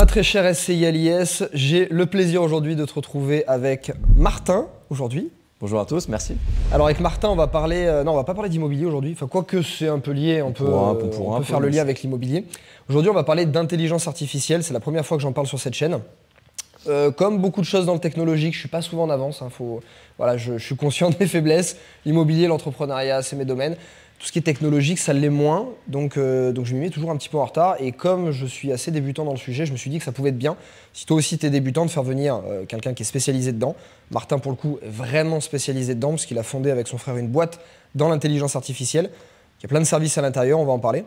Ma très chère SCILIS, j'ai le plaisir aujourd'hui de te retrouver avec Martin, aujourd'hui. Bonjour à tous, merci. Alors avec Martin, on va parler... Euh, non, on va pas parler d'immobilier aujourd'hui, enfin quoique c'est un peu lié, on peut, euh, faire le lien avec l'immobilier. Aujourd'hui, on va parler d'intelligence artificielle, c'est la première fois que j'en parle sur cette chaîne. Euh, comme beaucoup de choses dans le technologique, je suis pas souvent en avance. Hein, faut, voilà, je, je, suis conscient de mes faiblesses. L'immobilier, l'entrepreneuriat, c'est mes domaines. Tout ce qui est technologique, ça l'est moins, donc, euh, donc je m'y mets toujours un petit peu en retard. Et comme je suis assez débutant dans le sujet, je me suis dit que ça pouvait être bien, si toi aussi tu es débutant, de faire venir euh, quelqu'un qui est spécialisé dedans. Martin, pour le coup, est vraiment spécialisé dedans, parce qu'il a fondé avec son frère une boîte dans l'intelligence artificielle. Il y a plein de services à l'intérieur, on va en parler.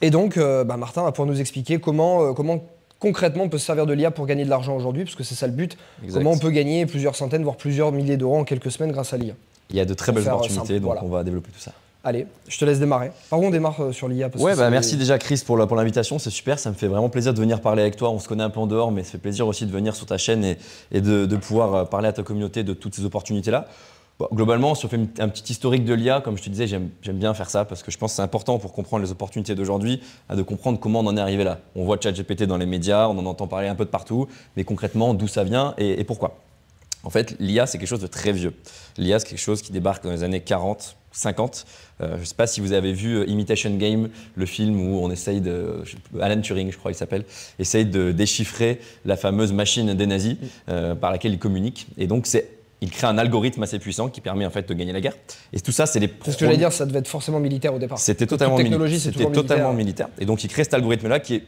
Et donc, euh, bah, Martin va pouvoir nous expliquer comment, comment concrètement on peut se servir de l'IA pour gagner de l'argent aujourd'hui, parce que c'est ça le but. Comment on peut gagner plusieurs centaines, voire plusieurs milliers d'euros en quelques semaines grâce à l'IA. Il y a de très belles opportunités, donc on va développer tout ça. Allez, je te laisse démarrer. Par contre, on démarre euh, sur l'IA. Ouais, bah merci déjà Chris pour l'invitation, c'est super, ça me fait vraiment plaisir de venir parler avec toi. On se connaît un peu en dehors, mais ça fait plaisir aussi de venir sur ta chaîne et, de, de, pouvoir euh, parler à ta communauté de toutes ces opportunités-là. globalement, si on fait un petit historique de l'IA, comme je te disais, j'aime bien faire ça parce que je pense que c'est important pour comprendre les opportunités d'aujourd'hui, de comprendre comment on en est arrivé là. On voit ChatGPT dans les médias, on en entend parler un peu de partout, mais concrètement, d'où ça vient et, et pourquoi. En fait, l'IA, c'est quelque chose de très vieux. L'IA, c'est quelque chose qui débarque dans les années 40 50. Euh, je ne sais pas si vous avez vu euh, Imitation Game, le film où on essaye de. Alan Turing, je crois il s'appelle, essaye de déchiffrer la fameuse machine des nazis mm. euh, par laquelle il communique. Et donc, c'est. Il crée un algorithme assez puissant qui permet en fait de gagner la guerre. Et tout ça, c'est les. Parce ce que j'allais dire, ça devait être forcément militaire au départ. C'était totalement, c'était totalement militaire. Et donc, il crée cet algorithme-là qui est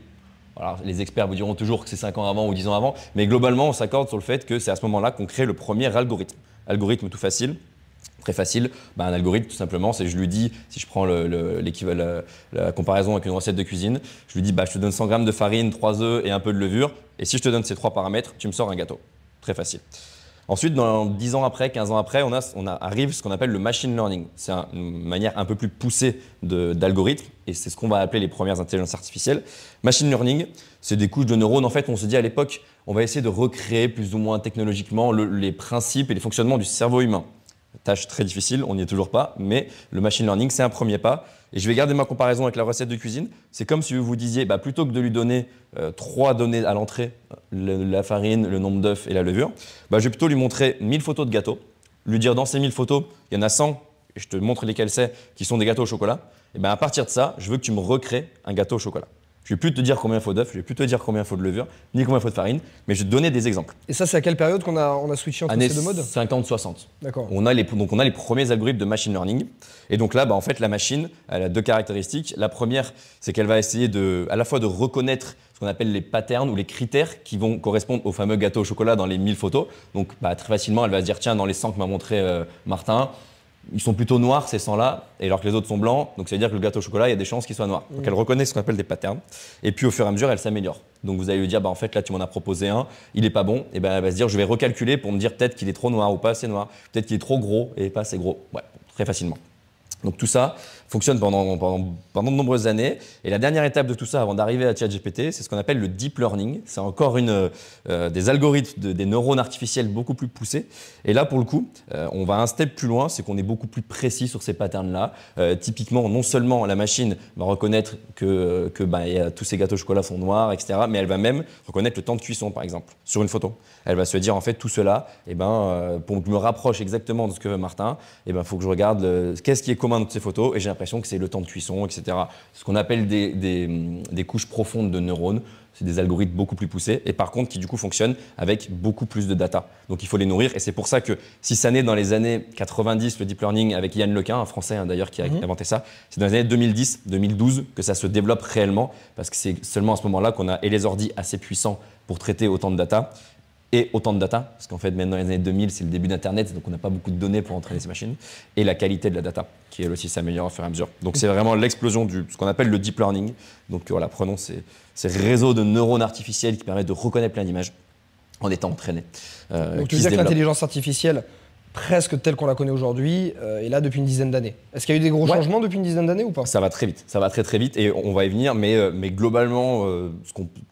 les experts vous diront toujours que c'est 5 ans avant ou 10 ans avant, mais globalement, on s'accorde sur le fait que c'est à ce moment-là qu'on crée le premier algorithme. Algorithme tout facile, très facile. Bah, un algorithme, tout simplement, c'est je lui dis, si je prends l'équivalent, euh, la, comparaison avec une recette de cuisine, je lui dis, bah, je te donne 100 grammes de farine, 3 œufs et un peu de levure. Et si je te donne ces trois paramètres, tu me sors un gâteau. Très facile. Ensuite, dans 10 ans après, 15 ans après, on, a, on arrive ce qu'on appelle le machine learning. C'est une manière un peu plus poussée d'algorithme, et c'est ce qu'on va appeler les premières intelligences artificielles. Machine learning, c'est des couches de neurones. En fait, on se dit à l'époque, on va essayer de recréer plus ou moins technologiquement les principes et les fonctionnements du cerveau humain. Tâche très difficile, on n'y est toujours pas, mais le machine learning, c'est un premier pas. Et je vais garder ma comparaison avec la recette de cuisine. C'est comme si vous vous disiez, bah, plutôt que de lui donner euh, trois données à l'entrée, la farine, le nombre d'œufs et la levure, bah, je vais plutôt lui montrer 1000 photos de gâteaux, lui dire dans ces 1000 photos, il y en a 100, et je te montre lesquelles c'est, qui sont des gâteaux au chocolat. Et bien à partir de ça, je veux que tu me recrées un gâteau au chocolat. Je ne vais plus te dire combien il faut d'œufs, je ne vais plus te dire combien il faut de levure, ni combien il faut de farine, mais je vais te donner des exemples. Et ça, c'est à quelle période qu'on a, on a switché entre ces deux modes 50-60. D'accord. On a les, donc on a les premiers algorithmes de machine learning. Et donc là, bah, en fait, la machine, elle a deux caractéristiques. La première, c'est qu'elle va essayer de, à la fois de reconnaître ce qu'on appelle les patterns ou les critères qui vont correspondre au fameux gâteau au chocolat dans les 1000 photos. Donc bah, très facilement, elle va se dire, tiens, dans les 100 que m'a montré euh, Martin, ils sont plutôt noirs ces sangs-là, et alors que les autres sont blancs, donc ça veut dire que le gâteau au chocolat, il y a des chances qu'il soit noir. Donc mm. elle reconnaît ce qu'on appelle des patterns, et puis au fur et à mesure, elle s'améliore. Donc vous allez lui dire, bah en fait là tu m'en as proposé un, il est pas bon, et ben elle va se dire, je vais recalculer pour me dire peut-être qu'il est trop noir ou pas assez noir, peut-être qu'il est trop gros et pas assez gros, ouais, très facilement. Donc tout ça, fonctionne pendant, pendant, de nombreuses années. Et la dernière étape de tout ça, avant d'arriver à ChatGPT, c'est ce qu'on appelle le deep learning. C'est encore une, euh, des algorithmes, des neurones artificiels beaucoup plus poussés. Et là, pour le coup, euh, on va un step plus loin, c'est qu'on est beaucoup plus précis sur ces patterns-là. Euh, typiquement, non seulement la machine va reconnaître que, que bah, tous ces gâteaux au chocolat sont noirs, etc., mais elle va même reconnaître le temps de cuisson, par exemple, sur une photo. Elle va se dire, en fait, tout cela, et eh ben, pour que je me rapproche exactement de ce que veut Martin, il eh ben, faut que je regarde qu'est-ce qui est commun de ces photos, et j'ai que c'est le temps de cuisson, etc. Ce qu'on appelle des, couches profondes de neurones, c'est des algorithmes beaucoup plus poussés, et par contre qui du coup fonctionnent avec beaucoup plus de data. Donc il faut les nourrir, et c'est pour ça que si ça naît dans les années 90, le deep learning avec Yann Lequin, un Français hein, d'ailleurs qui a mhm. inventé ça, c'est dans les années 2010, 2012 que ça se développe réellement, parce que c'est seulement à ce moment-là qu'on a et les ordi assez puissants pour traiter autant de data, et autant de data, parce qu'en fait, maintenant, les années 2000, c'est le début d'Internet, donc on n'a pas beaucoup de données pour entraîner ces machines, et la qualité de la data, qui elle aussi s'améliore au fur et à mesure. Donc c'est vraiment l'explosion du, ce qu'on appelle le deep learning. Donc voilà, prenons ces, ces réseaux de neurones artificiels qui permettent de reconnaître plein d'images en étant entraînés. Euh, donc tu disais que l'intelligence artificielle presque telle qu'on la connaît aujourd'hui, euh, et là depuis une dizaine d'années. Est-ce qu'il y a eu des gros changements depuis une dizaine d'années ou pas Ça va très vite, ça va très très vite, et on va y venir, mais, euh, globalement, euh,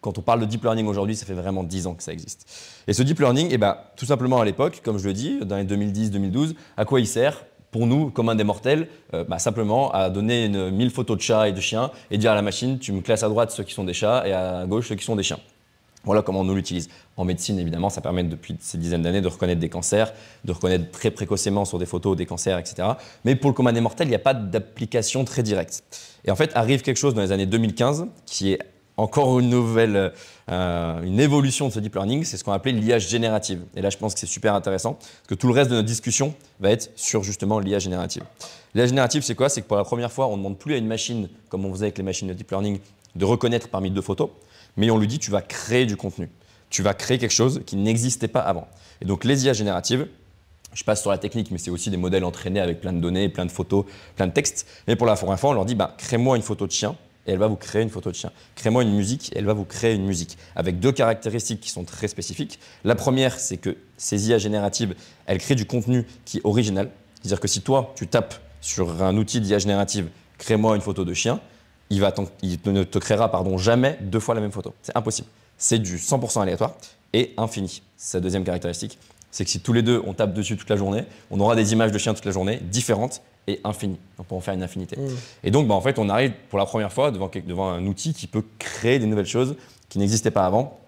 quand on parle de deep learning aujourd'hui, ça fait vraiment dix ans que ça existe. Et ce deep learning, eh ben, tout simplement à l'époque, comme je le dis, dans les 2010-2012, à quoi il sert pour nous, comme un des mortels, bah, simplement à donner une, 1000 photos de chats et de chiens et dire à la machine, tu me classes à droite ceux qui sont des chats et à gauche ceux qui sont des chiens. Voilà comment on nous l'utilise. En médecine, évidemment, ça permet depuis ces dizaines d'années de reconnaître des cancers, de reconnaître très précocement sur des photos des cancers, etc. Mais pour le commun mortel, il n'y a pas d'application très directe. Et en fait, arrive quelque chose dans les années 2015 qui est encore une nouvelle, euh, une évolution de ce deep learning, c'est ce qu'on appelait l'IA générative. Et là, je pense que c'est super intéressant, parce que tout le reste de notre discussion va être sur justement l'IA générative. L'IA générative, c'est quoi C'est que pour la première fois, on ne demande plus à une machine, comme on faisait avec les machines de deep learning, de reconnaître parmi deux photos, mais on lui dit tu vas créer du contenu tu vas créer quelque chose qui n'existait pas avant. Et donc les IA génératives, je passe sur la technique, mais c'est aussi des modèles entraînés avec plein de données, plein de photos, plein de textes. Mais pour la première fois, on leur dit, bah, crée-moi une photo de chien, et elle va vous créer une photo de chien. Crée-moi une musique, et elle va vous créer une musique. Avec deux caractéristiques qui sont très spécifiques. La première, c'est que ces IA génératives, elles créent du contenu qui est original. C'est-à-dire que si toi, tu tapes sur un outil d'IA générative, crée-moi une photo de chien, il, il ne te créera pardon, jamais deux fois la même photo. C'est impossible c'est du 100% aléatoire et infini. C'est sa deuxième caractéristique, c'est que si tous les deux on tape dessus toute la journée, on aura des images de chiens toute la journée, différentes et infinies. On peut en faire une infinité. Mm. Et donc, bah, en fait, on arrive pour la première fois devant, un outil qui peut créer des nouvelles choses qui n'existaient pas avant.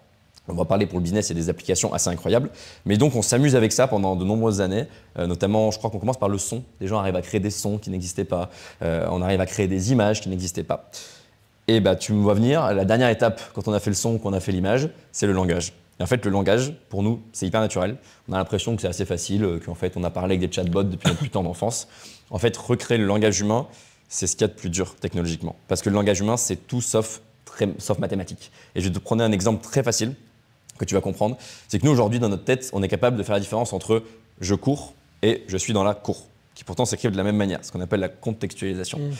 On va parler pour le business et des applications assez incroyables. Mais donc, on s'amuse avec ça pendant de nombreuses années. Euh, notamment, je crois qu'on commence par le son. Les gens arrivent à créer des sons qui n'existaient pas. Euh, on arrive à créer des images qui n'existaient pas. Et bah, tu me vois venir, la dernière étape, quand on a fait le son, qu'on a fait l'image, c'est le langage. Et en fait, le langage, pour nous, c'est hyper naturel. On a l'impression que c'est assez facile, euh, qu'en fait, on a parlé avec des chatbots depuis notre putain d'enfance. En fait, recréer le langage humain, c'est ce qu'il y a de plus dur technologiquement. Parce que le langage humain, c'est tout sauf, très, sauf mathématique. Et je vais te prendre un exemple très facile que tu vas comprendre. C'est que nous, aujourd'hui, dans notre tête, on est capable de faire la différence entre je cours et je suis dans la cour, qui pourtant s'écrivent de la même manière, ce qu'on appelle la contextualisation. Mm.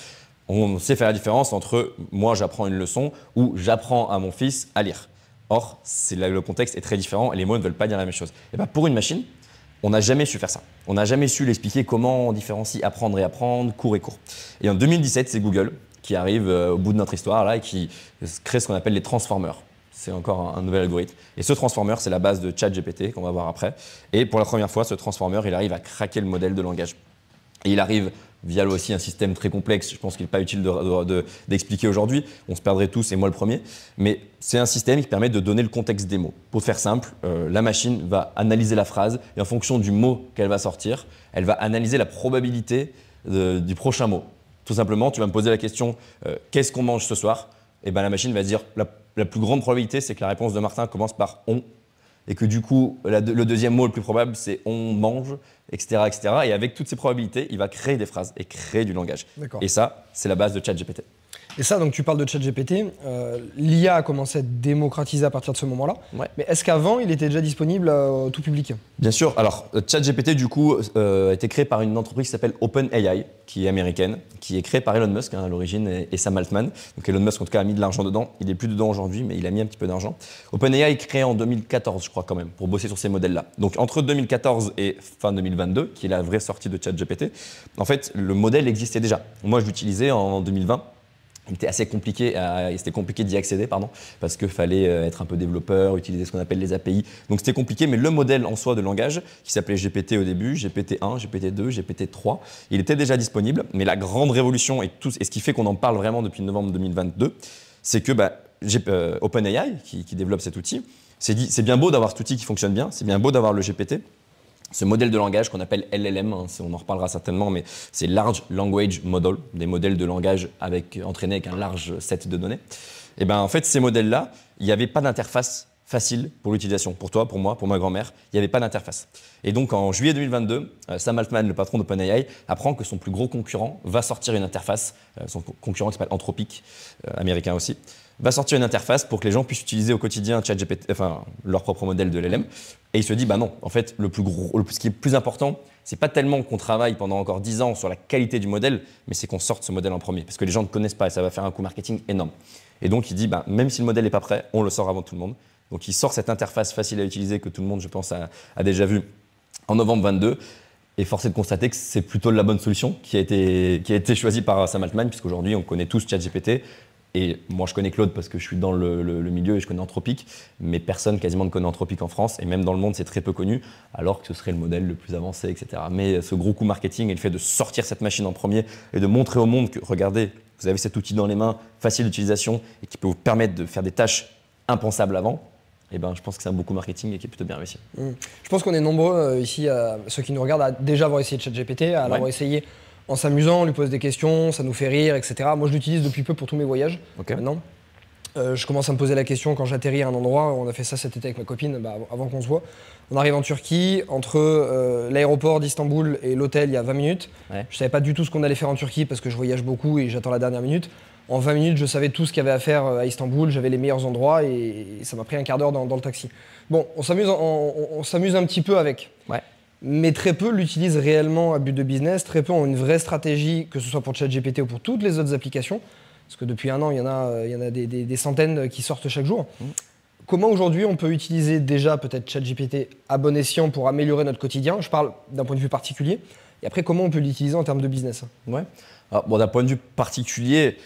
On sait faire la différence entre moi j'apprends une leçon ou j'apprends à mon fils à lire. Or, le contexte est très différent et les mots ne veulent pas dire la même chose. Et bien pour une machine, on n'a jamais su faire ça. On n'a jamais su l'expliquer comment on différencie apprendre et apprendre, cours et cours. Et en 2017, c'est Google qui arrive euh, au bout de notre histoire là et qui crée ce qu'on appelle les transformers. C'est encore un, nouvel algorithme. Et ce transformer, c'est la base de ChatGPT qu'on va voir après. Et pour la première fois, ce transformer, il arrive à craquer le modèle de langage. Et il arrive via aussi un système très complexe, je pense qu'il n'est pas utile d'expliquer aujourd'hui, on se perdrait tous, et moi le premier, mais c'est un système qui permet de donner le contexte des mots. Pour faire simple, euh, la machine va analyser la phrase, et en fonction du mot qu'elle va sortir, elle va analyser la probabilité du prochain mot. Tout simplement, tu vas me poser la question, euh, qu'est-ce qu'on mange ce soir Et eh bien la machine va dire, la plus grande probabilité, c'est que la réponse de Martin commence par on et que du coup, le deuxième mot le plus probable, c'est on mange, etc., etc. Et avec toutes ces probabilités, il va créer des phrases et créer du langage. Et ça, c'est la base de ChatGPT. Et ça, donc tu parles de ChatGPT. Euh, L'IA a commencé à être démocratisée à partir de ce moment-là. Mais est-ce qu'avant, il était déjà disponible euh, au tout public Bien sûr. Alors, euh, ChatGPT, du coup, a été créé par une entreprise qui s'appelle OpenAI, qui est américaine, qui est créée par Elon Musk hein, à l'origine et, et, Sam Altman. Donc, Elon Musk, en tout cas, a mis de l'argent dedans. Il n'est plus dedans aujourd'hui, mais il a mis un petit peu d'argent. OpenAI est créé en 2014, je crois, quand même, pour bosser sur ces modèles-là. Donc, entre 2014 et fin 2022, qui est la vraie sortie de ChatGPT, en fait, le modèle existait déjà. Moi, je l'utilisais en 2020 il était assez compliqué, c'était compliqué d'y accéder, pardon, parce qu'il fallait euh, être un peu développeur, utiliser ce qu'on appelle les API. Donc c'était compliqué, mais le modèle en soi de langage, qui s'appelait GPT au début, GPT1, GPT2, GPT3, il était déjà disponible, mais la grande révolution et, tout, et ce qui fait qu'on en parle vraiment depuis novembre 2022, c'est que bah, euh, OpenAI, qui, qui développe cet outil, dit « c'est bien beau d'avoir cet outil qui fonctionne bien, c'est bien beau d'avoir le GPT, ce modèle de langage qu'on appelle LLM, hein, on en reparlera certainement, mais c'est Large Language Model, des modèles de langage avec, euh, entraînés avec un large set de données. Et eh ben en fait, ces modèles-là, il n'y avait pas d'interface facile pour l'utilisation, pour toi, pour moi, pour ma grand-mère, il n'y avait pas d'interface. Et donc en juillet 2022, euh, Sam Altman, le patron d'OpenAI, apprend que son plus gros concurrent va sortir une interface, euh, son concurrent qui s'appelle Anthropic, américain aussi, va sortir une interface pour que les gens puissent utiliser au quotidien ChatGPT, enfin leur propre modèle de LLM. Et il se dit, bah non, en fait, le plus gros, le, ce qui est le plus important, c'est pas tellement qu'on travaille pendant encore 10 ans sur la qualité du modèle, mais c'est qu'on sorte ce modèle en premier, parce que les gens ne connaissent pas et ça va faire un coût marketing énorme. Et donc il dit, bah, même si le modèle n'est pas prêt, on le sort avant tout le monde. Donc il sort cette interface facile à utiliser que tout le monde, je pense, a, déjà vu en novembre 22. Et force est de constater que c'est plutôt la bonne solution qui a été, qui a été choisie par Sam Altman, puisqu'aujourd'hui, on connaît tous ChatGPT. Et moi, je connais Claude parce que je suis dans le, milieu et je connais Anthropique, mais personne quasiment ne connaît Anthropique en France, et même dans le monde, c'est très peu connu, alors que ce serait le modèle le plus avancé, etc. Mais euh, ce gros coup marketing et le fait de sortir cette machine en premier et de montrer au monde que, regardez, vous avez cet outil dans les mains, facile d'utilisation, et qui peut vous permettre de faire des tâches impensables avant, eh ben, je pense que c'est un beaucoup marketing et qui est plutôt bien réussi. Mmh. Je pense qu'on est nombreux euh, ici, ceux qui nous regardent, à déjà avoir essayé ChatGPT, à l'avoir essayé en s'amusant, on lui pose des questions, ça nous fait rire, etc. Moi, je l'utilise depuis peu pour tous mes voyages maintenant. Euh, je commence à me poser la question quand j'atterris à un endroit. On a fait ça cet été avec ma copine, bah, avant qu'on se voit. On arrive en Turquie, entre euh, l'aéroport d'Istanbul et l'hôtel, il y a 20 minutes. Je Je savais pas du tout ce qu'on allait faire en Turquie parce que je voyage beaucoup et j'attends la dernière minute. En 20 minutes, je savais tout ce qu'il y avait à faire euh, à Istanbul, j'avais les meilleurs endroits et, ça m'a pris un quart d'heure dans, le taxi. Bon, on s'amuse, on s'amuse un petit peu avec. Ouais mais très peu l'utilisent réellement à but de business, très peu ont une vraie stratégie, que ce soit pour ChatGPT ou pour toutes les autres applications, parce que depuis un an, il y en a, euh, il y en a des, centaines euh, qui sortent chaque jour. Mmh. Comment aujourd'hui on peut utiliser déjà peut-être ChatGPT à bon escient pour améliorer notre quotidien Je parle d'un point de vue particulier. Et après, comment on peut l'utiliser en termes de business Ouais. Ah, bon, d'un point de vue particulier,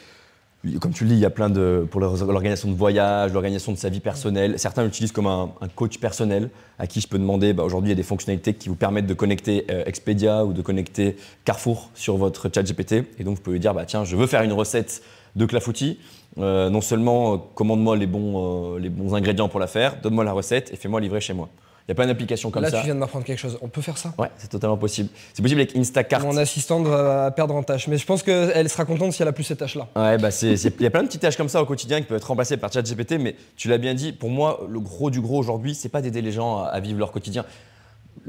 comme tu le dis, il y a plein de. pour l'organisation de voyage, l'organisation de sa vie personnelle. Certains l'utilisent comme un, coach personnel à qui je peux demander bah, aujourd'hui, il y a des fonctionnalités qui vous permettent de connecter euh, Expedia ou de connecter Carrefour sur votre chat GPT. Et donc, vous pouvez lui dire bah, tiens, je veux faire une recette de clafoutis. Euh, non seulement euh, commande-moi les bons, les bons ingrédients pour la faire, donne-moi la recette et fais-moi livrer chez moi n'y a pas une application comme ça. Là, tu viens de m'apprendre quelque chose. On peut faire ça Ouais, c'est totalement possible. C'est possible avec Instacart. Mon assistante va perdre en tâche, Mais je pense qu'elle sera contente si elle a plus cette tâches-là. Ouais, bah il y a plein de petites tâches comme ça au quotidien qui peuvent être remplacées par ChatGPT. Mais tu l'as bien dit, pour moi, le gros du gros aujourd'hui, c'est pas d'aider les gens à vivre leur quotidien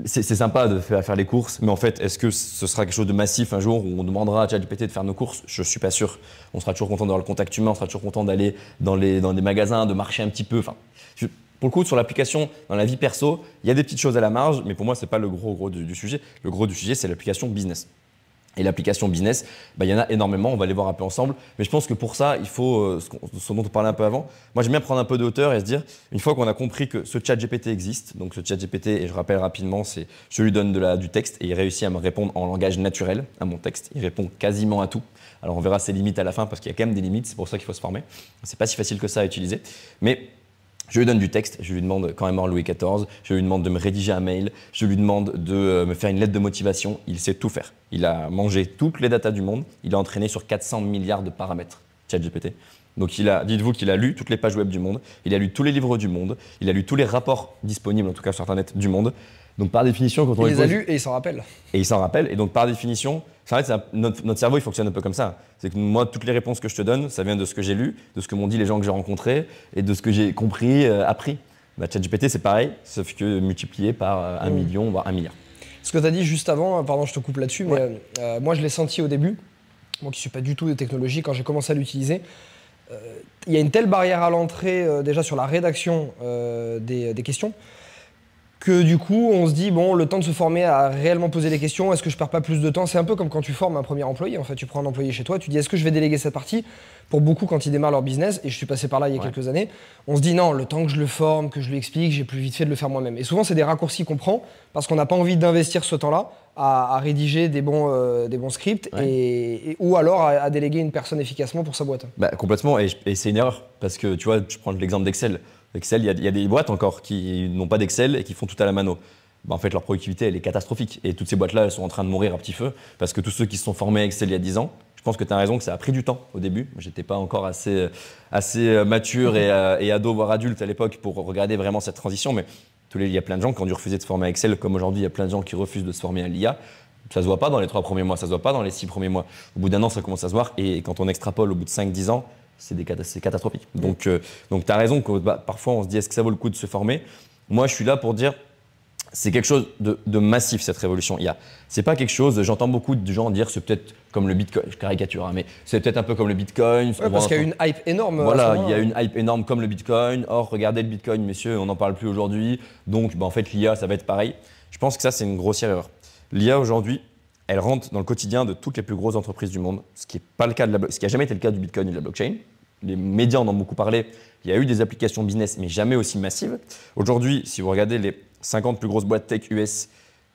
c'est sympa de faire, les courses, mais en fait, est-ce que ce sera quelque chose de massif un jour où on demandera à ChatGPT de faire nos courses Je suis pas sûr. On sera toujours content d'avoir le contact humain, on sera toujours content d'aller dans les, dans des magasins, de marcher un petit peu. Enfin, pour le coup, sur l'application dans la vie perso, il y a des petites choses à la marge, mais pour moi, ce n'est pas le gros gros du, sujet. Le gros du sujet, c'est l'application business. Et l'application business, bah, il y en a énormément, on va les voir un peu ensemble. Mais je pense que pour ça, il faut, euh, ce, dont on parlait un peu avant, moi j'aime bien prendre un peu de hauteur et se dire, une fois qu'on a compris que ce chat GPT existe, donc ce chat GPT, et je rappelle rapidement, c'est je lui donne du texte et il réussit à me répondre en langage naturel à mon texte. Il répond quasiment à tout. Alors on verra ses limites à la fin parce qu'il y a quand même des limites, c'est pour ça qu'il faut se former. C'est pas si facile que ça à utiliser. Mais je lui donne du texte, je lui demande quand est mort Louis XIV, je lui demande de me rédiger un mail, je lui demande de euh, me faire une lettre de motivation. Il sait tout faire. Il a mangé toutes les datas du monde, il a entraîné sur 400 milliards de paramètres, ChatGPT. Donc il a, dites-vous qu'il a lu toutes les pages web du monde, il a lu tous les livres du monde, il a lu tous les rapports disponibles, en tout cas sur Internet, du monde. Donc par définition, quand on il les a lus et il s'en rappelle. Et il s'en rappelle. Et donc par définition, notre, cerveau, il fonctionne un peu comme ça. C'est que moi, toutes les réponses que je te donne, ça vient de ce que j'ai lu, de ce que m'ont dit les gens que j'ai rencontrés et de ce que j'ai compris, euh, appris. Bah, ChatGPT, c'est pareil, sauf que multiplié par euh, un mm. million, voire un milliard. Ce que tu as dit juste avant, hein, pardon, je te coupe là-dessus, mais euh, moi, je l'ai senti au début, moi qui ne suis pas du tout des technologies, quand j'ai commencé à l'utiliser. Il y a une telle barrière à l'entrée, déjà sur la rédaction des questions que du coup, on se dit, bon, le temps de se former à réellement poser des questions, est-ce que je perds pas plus de temps C'est un peu comme quand tu formes un premier employé, en fait, tu prends un employé chez toi, tu dis, est-ce que je vais déléguer cette partie Pour beaucoup, quand ils démarrent leur business, et je suis passé par là il y a quelques années, on se dit, non, le temps que je le forme, que je lui explique, j'ai plus vite fait de le faire moi-même. Et souvent, c'est des raccourcis qu'on prend parce qu'on n'a pas envie d'investir ce temps-là à, rédiger des bons, euh, des bons scripts et, ou alors à, déléguer une personne efficacement pour sa boîte. Bah, complètement, et, et c'est une erreur, parce que tu vois, je prends l'exemple d'Excel Excel, il y, a, des boîtes encore qui n'ont pas d'Excel et qui font tout à la mano. Bah, en fait, leur productivité, elle est catastrophique. Et toutes ces boîtes-là, elles sont en train de mourir à petit feu parce que tous ceux qui se sont formés à Excel il y a 10 ans, je pense que tu as raison que ça a pris du temps au début. Je n'étais pas encore assez, assez euh, mature euh, et, ado, voire adulte à l'époque pour regarder vraiment cette transition. Mais tous les, il y a plein de gens qui ont dû refuser de se former à Excel, comme aujourd'hui, il y a plein de gens qui refusent de se former à l'IA. Ça se voit pas dans les trois premiers mois, ça se voit pas dans les six premiers mois. Au bout d'un an, ça commence à se voir. Et quand on extrapole au bout de 5-10 ans, c'est catastrophique. Donc, euh, donc tu as raison que bah, parfois on se dit est-ce que ça vaut le coup de se former Moi, je suis là pour dire c'est quelque chose de, massif cette révolution IA. C'est pas quelque chose, j'entends beaucoup de gens dire c'est peut-être comme le Bitcoin, je caricature, hein, mais c'est peut-être un peu comme le Bitcoin. parce qu'il y a une hype énorme. Euh, voilà, il y a une hype énorme comme le Bitcoin. Or, regardez le Bitcoin, messieurs, on n'en parle plus aujourd'hui. Donc, bah, en fait, l'IA, ça va être pareil. Je pense que ça, c'est une grossière erreur. L'IA aujourd'hui, elle rentre dans le quotidien de toutes les plus grosses entreprises du monde, ce qui n'a jamais été le cas du Bitcoin et de la blockchain. Les médias en ont beaucoup parlé. Il y a eu des applications business, mais jamais aussi massives. Aujourd'hui, si vous regardez les 50 plus grosses boîtes tech US,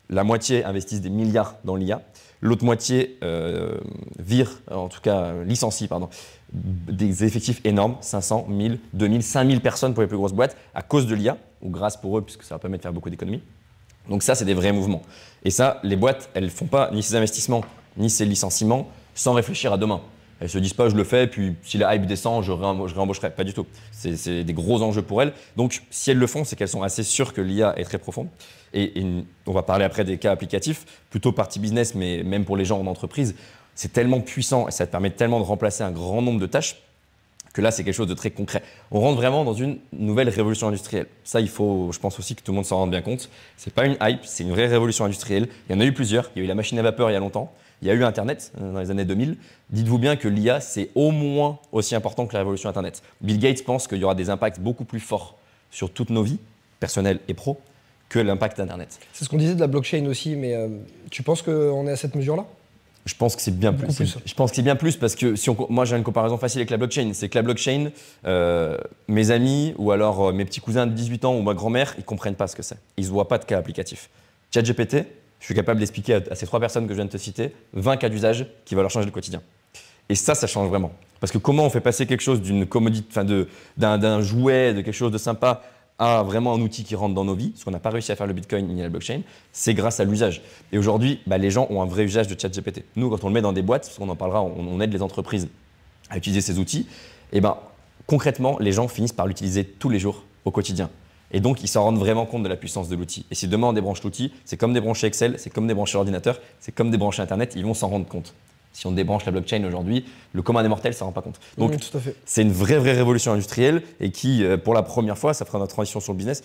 la moitié investissent des milliards dans l'IA, l'autre moitié euh, vire, euh, en tout cas euh, licencie, pardon, des effectifs énormes, 500, 1000, 2000, 5000 personnes pour les plus grosses boîtes, à cause de l'IA, ou grâce pour eux, puisque ça va permettre de faire beaucoup d'économies. Donc ça, c'est des vrais mouvements. Et ça, les boîtes, elles ne font pas ni ces investissements, ni ces licenciements sans réfléchir à demain. Elles se disent pas, je le fais, puis si la hype descend, je, réembaucherai. Pas du tout. C'est des gros enjeux pour elles. Donc, si elles le font, c'est qu'elles sont assez sûres que l'IA est très profonde. Et, on va parler après des cas applicatifs, plutôt partie business, mais même pour les gens en entreprise, c'est tellement puissant et ça te permet tellement de remplacer un grand nombre de tâches que là, c'est quelque chose de très concret. On rentre vraiment dans une nouvelle révolution industrielle. Ça, il faut, je pense aussi que tout le monde s'en rende bien compte. C'est pas une hype, c'est une vraie révolution industrielle. Il y en a eu plusieurs. Il y a eu la machine à vapeur il y a longtemps. Il y a eu Internet euh, dans les années 2000. Dites-vous bien que l'IA, c'est au moins aussi important que la révolution Internet. Bill Gates pense qu'il y aura des impacts beaucoup plus forts sur toutes nos vies, personnelles et pro, que l'impact d'Internet. C'est ce qu'on disait de la blockchain aussi, mais euh, tu penses qu'on est à cette mesure-là je pense que c'est bien plus, Je pense que c'est bien plus parce que si on, moi j'ai une comparaison facile avec la blockchain, c'est que la blockchain, euh, mes amis ou alors euh, mes petits cousins de 18 ans ou ma grand-mère, ils comprennent pas ce que c'est. Ils ne voient pas de cas applicatif. ChatGPT, je suis capable d'expliquer à, ces trois personnes que je viens de te citer 20 cas d'usage qui va leur changer le quotidien. Et ça, ça change vraiment. Parce que comment on fait passer quelque chose d'une commodité, enfin d'un jouet, de quelque chose de sympa à vraiment un outil qui rentre dans nos vies, ce qu'on n'a pas réussi à faire le Bitcoin ni la blockchain, c'est grâce à l'usage. Et aujourd'hui, bah, les gens ont un vrai usage de ChatGPT. Nous, quand on le met dans des boîtes, parce qu'on en parlera, on, aide les entreprises à utiliser ces outils, et eh ben concrètement, les gens finissent par l'utiliser tous les jours au quotidien. Et donc, ils s'en rendent vraiment compte de la puissance de l'outil. Et si demain on débranche l'outil, c'est comme des branches Excel, c'est comme des branches ordinateur c'est comme des branches Internet, ils vont s'en rendre compte si on débranche la blockchain aujourd'hui, le commun des mortels ne s'en rend pas compte. Donc, c'est une vraie, vraie révolution industrielle et qui, euh, pour la première fois, ça fera notre transition sur le business,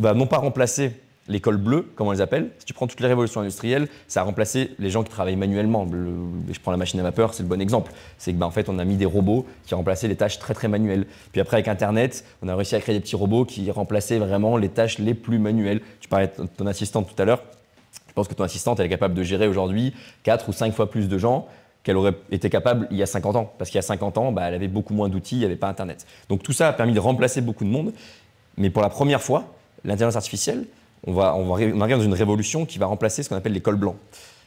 va non pas remplacer l'école bleue, comme on les appelle. Si tu prends toutes les révolutions industrielles, ça a remplacé les gens qui travaillent manuellement. je prends la machine à vapeur, c'est le bon exemple. C'est que, ben, en fait, on a mis des robots qui ont remplacé les tâches très, très manuelles. Puis après, avec Internet, on a réussi à créer des petits robots qui remplaçaient vraiment les tâches les plus manuelles. Tu parlais de ton assistante tout à l'heure. Je pense que ton assistante, elle est capable de gérer aujourd'hui 4 ou 5 fois plus de gens qu'elle aurait été capable il y a 50 ans. Parce qu'il y a 50 ans, bah, elle avait beaucoup moins d'outils, il n'y avait pas Internet. Donc tout ça a permis de remplacer beaucoup de monde. Mais pour la première fois, l'intelligence artificielle, on va, on, va, on arrive dans une révolution qui va remplacer ce qu'on appelle les cols blancs.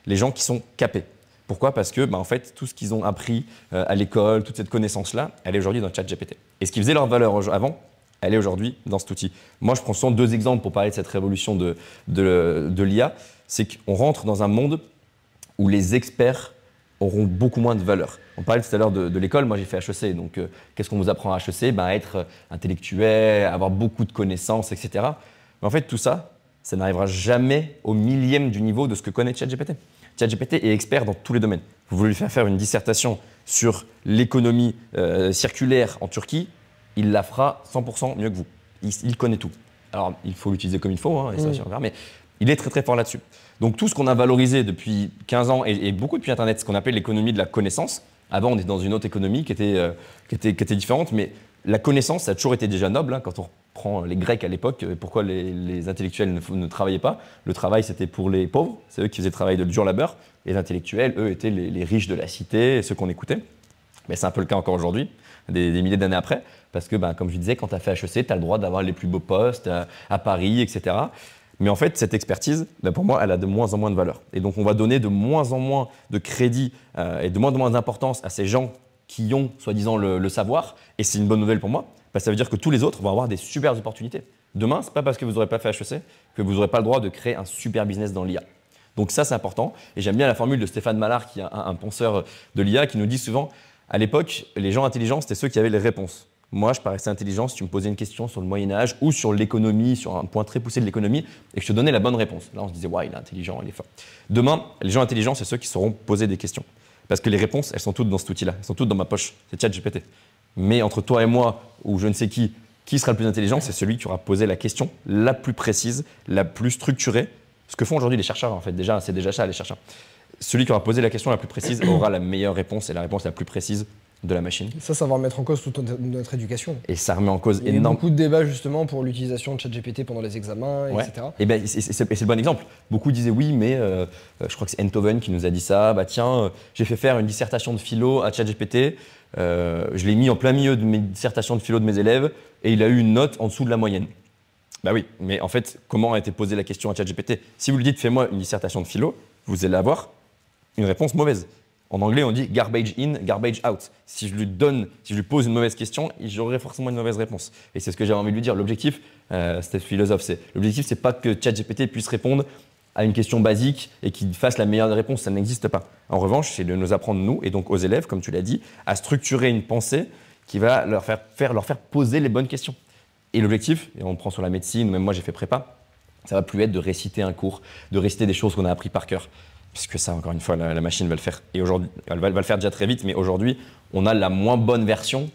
Les gens qui sont capés. Pourquoi Parce que, bah, en fait, tout ce qu'ils ont appris euh, à l'école, toute cette connaissance-là, elle est aujourd'hui dans ChatGPT. chat Et ce qui faisait leur valeur avant, elle est aujourd'hui dans cet outil. Moi, je prends souvent deux exemples pour parler de cette révolution de, de, de l'IA c'est qu'on rentre dans un monde où les experts auront beaucoup moins de valeur. On parlait tout à l'heure de, l'école, moi j'ai fait HEC, donc euh, qu'est-ce qu'on vous apprend à HEC ben, Être euh, intellectuel, avoir beaucoup de connaissances, etc. Mais en fait, tout ça, ça n'arrivera jamais au millième du niveau de ce que connaît ChatGPT. ChatGPT est expert dans tous les domaines. Vous voulez lui faire faire une dissertation sur l'économie euh, circulaire en Turquie, il la fera 100% mieux que vous. Il, connaît tout. Alors, il faut l'utiliser comme il faut, hein, et ça, mais il est très très fort là-dessus. Donc tout ce qu'on a valorisé depuis 15 ans et, beaucoup depuis Internet, ce qu'on appelle l'économie de la connaissance. Avant, on était dans une autre économie euh, qui était, qui était, différente, mais la connaissance, ça a toujours été déjà noble. Hein, quand on prend les Grecs à l'époque, euh, pourquoi les, intellectuels ne, travaillaient pas Le travail, c'était pour les pauvres, c'est eux qui faisaient le travail de dur labeur. Les intellectuels, eux, étaient les, riches de la cité, ceux qu'on écoutait. Mais c'est un peu le cas encore aujourd'hui, des, milliers d'années après, parce que, ben, comme je disais, quand tu as fait HEC, tu as le droit d'avoir les plus beaux postes euh, à Paris, etc. Mais en fait, cette expertise, ben, pour moi, elle a de moins en moins de valeur. Et donc, on va donner de moins en moins de crédit euh, et de moins en moins d'importance à ces gens qui ont, soi-disant, le, savoir. Et c'est une bonne nouvelle pour moi, parce que ça veut dire que tous les autres vont avoir des superbes opportunités. Demain, ce n'est pas parce que vous n'aurez pas fait HEC que vous n'aurez pas le droit de créer un super business dans l'IA. Donc ça, c'est important. Et j'aime bien la formule de Stéphane Mallard, qui est un penseur de l'IA, qui nous dit souvent, à l'époque, les gens intelligents, c'était ceux qui avaient les réponses moi, je paraissais intelligent si tu me posais une question sur le Moyen-Âge ou sur l'économie, sur un point très poussé de l'économie, et que je te donnais la bonne réponse. Là, on se disait, ouais, il est intelligent, il est fort. Demain, les gens intelligents, c'est ceux qui sauront poser des questions. Parce que les réponses, elles sont toutes dans cet outil-là, elles sont toutes dans ma poche. C'est ChatGPT. Mais entre toi et moi, ou je ne sais qui, qui sera le plus intelligent C'est celui qui aura posé la question la plus précise, la plus structurée. Ce que font aujourd'hui les chercheurs, en fait, déjà, c'est déjà ça, les chercheurs. Celui qui aura posé la question la plus précise aura la meilleure réponse et la réponse la plus précise de la machine. Ça, ça va remettre en cause toute notre éducation. Et ça remet en cause Il y énormément. Beaucoup de débats justement pour l'utilisation de ChatGPT pendant les examens, etc. Et eh ben, c'est le bon exemple. Beaucoup disaient oui, mais euh, euh, je crois que c'est Enthoven qui nous a dit ça. Bah tiens, euh, j'ai fait faire une dissertation de philo à ChatGPT. je l'ai mis en plein milieu de mes dissertations de philo de mes élèves et il a eu une note en dessous de la moyenne. Bah oui, mais en fait, comment a été posée la question à ChatGPT Si vous lui dites fais-moi une dissertation de philo, vous allez avoir une réponse mauvaise. En anglais, on dit garbage in, garbage out. Si je lui donne, si je lui pose une mauvaise question, j'aurai forcément une mauvaise réponse. Et c'est ce que j'avais envie de lui dire. L'objectif, euh, philosophe, c'est l'objectif, c'est pas que ChatGPT puisse répondre à une question basique et qu'il fasse la meilleure réponse. Ça n'existe pas. En revanche, c'est de nous apprendre nous et donc aux élèves, comme tu l'as dit, à structurer une pensée qui va leur faire, leur faire poser les bonnes questions. Et l'objectif, et on prend sur la médecine, même moi j'ai fait prépa, ça va plus être de réciter un cours, de réciter des choses qu'on a appris par cœur puisque ça, encore une fois, la, machine va le faire, et aujourd'hui, elle va, le faire déjà très vite, mais aujourd'hui, on a la moins bonne version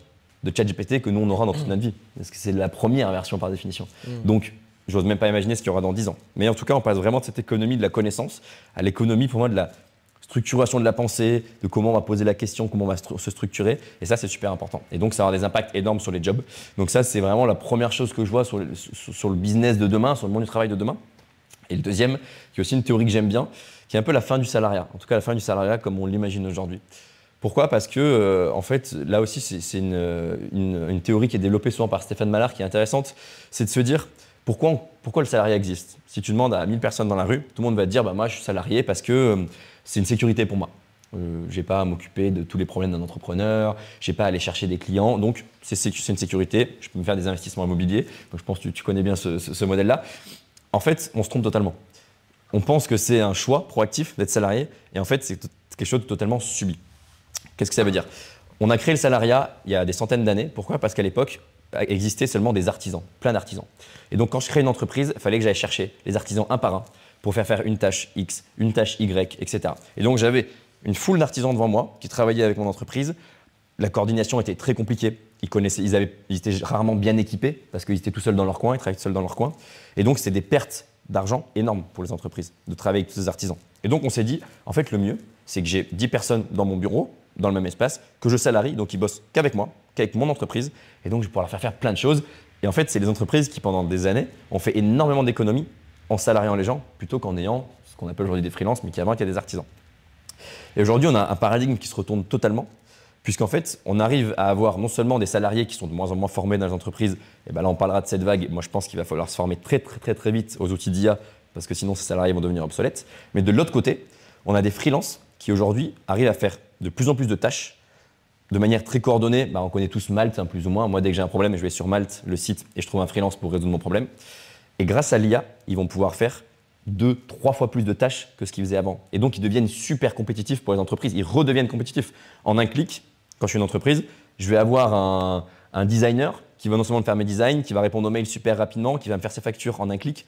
de ChatGPT que nous, on aura dans toute notre vie, parce que c'est la première version par définition. Mm. Donc, j'ose même pas imaginer ce qu'il y aura dans 10 ans. Mais en tout cas, on passe vraiment de cette économie de la connaissance à l'économie, pour moi, de la structuration de la pensée, de comment on va poser la question, comment on va se structurer. Et ça, c'est super important. Et donc, ça aura des impacts énormes sur les jobs. Donc ça, c'est vraiment la première chose que je vois sur le business de demain, sur le monde du travail de demain. Et le deuxième, qui est aussi une théorie que j'aime bien, qui est un peu la fin du salariat, en tout cas la fin du salariat comme on l'imagine aujourd'hui. Pourquoi Parce que, euh, en fait, là aussi, c'est euh, une, théorie qui est développée souvent par Stéphane Mallard, qui est intéressante, c'est de se dire pourquoi, pourquoi le salariat existe. Si tu demandes à 1000 personnes dans la rue, tout le monde va te dire bah, Moi, je suis salarié parce que euh, c'est une sécurité pour moi. Euh, je n'ai pas à m'occuper de tous les problèmes d'un entrepreneur, je n'ai pas à aller chercher des clients, donc c'est une sécurité, je peux me faire des investissements immobiliers. Donc, je pense que tu, connais bien ce, ce modèle-là. En fait, on se trompe totalement on pense que c'est un choix proactif d'être salarié, et en fait, c'est quelque chose de totalement subi. Qu'est-ce que ça veut dire On a créé le salariat il y a des centaines d'années. Pourquoi Parce qu'à l'époque, existaient seulement des artisans, plein d'artisans. Et donc, quand je crée une entreprise, il fallait que j'aille chercher les artisans un par un pour faire faire une tâche X, une tâche Y, etc. Et donc, j'avais une foule d'artisans devant moi qui travaillaient avec mon entreprise. La coordination était très compliquée. Ils, connaissaient, ils, avaient, ils étaient rarement bien équipés parce qu'ils étaient tout seuls dans leur coin, ils travaillaient tout seuls dans leur coin. Et donc, c'était des pertes d'argent énorme pour les entreprises de travailler avec tous ces artisans. Et donc on s'est dit, en fait le mieux, c'est que j'ai 10 personnes dans mon bureau, dans le même espace, que je salarie, donc ils bossent qu'avec moi, qu'avec mon entreprise, et donc je vais leur faire faire plein de choses. Et en fait, c'est les entreprises qui, pendant des années, ont fait énormément d'économies en salariant les gens plutôt qu'en ayant ce qu'on appelle aujourd'hui des freelances, mais qui avant étaient des artisans. Et aujourd'hui, on a un paradigme qui se retourne totalement, puisqu'en fait, on arrive à avoir non seulement des salariés qui sont de moins en moins formés dans les entreprises, et ben là on parlera de cette vague, moi je pense qu'il va falloir se former très très très très vite aux outils d'IA, parce que sinon ces salariés vont devenir obsolètes, mais de l'autre côté, on a des freelances qui aujourd'hui arrivent à faire de plus en plus de tâches de manière très coordonnée. Bah, on connaît tous Malte, hein, plus ou moins. Moi, dès que j'ai un problème, je vais sur Malte, le site, et je trouve un freelance pour résoudre mon problème. Et grâce à l'IA, ils vont pouvoir faire deux, trois fois plus de tâches que ce qu'ils faisaient avant. Et donc, ils deviennent super compétitifs pour les entreprises. Ils redeviennent compétitifs. En un clic, quand je suis une entreprise, je vais avoir un, designer qui va non seulement me faire mes designs, qui va répondre aux mails super rapidement, qui va me faire ses factures en un clic.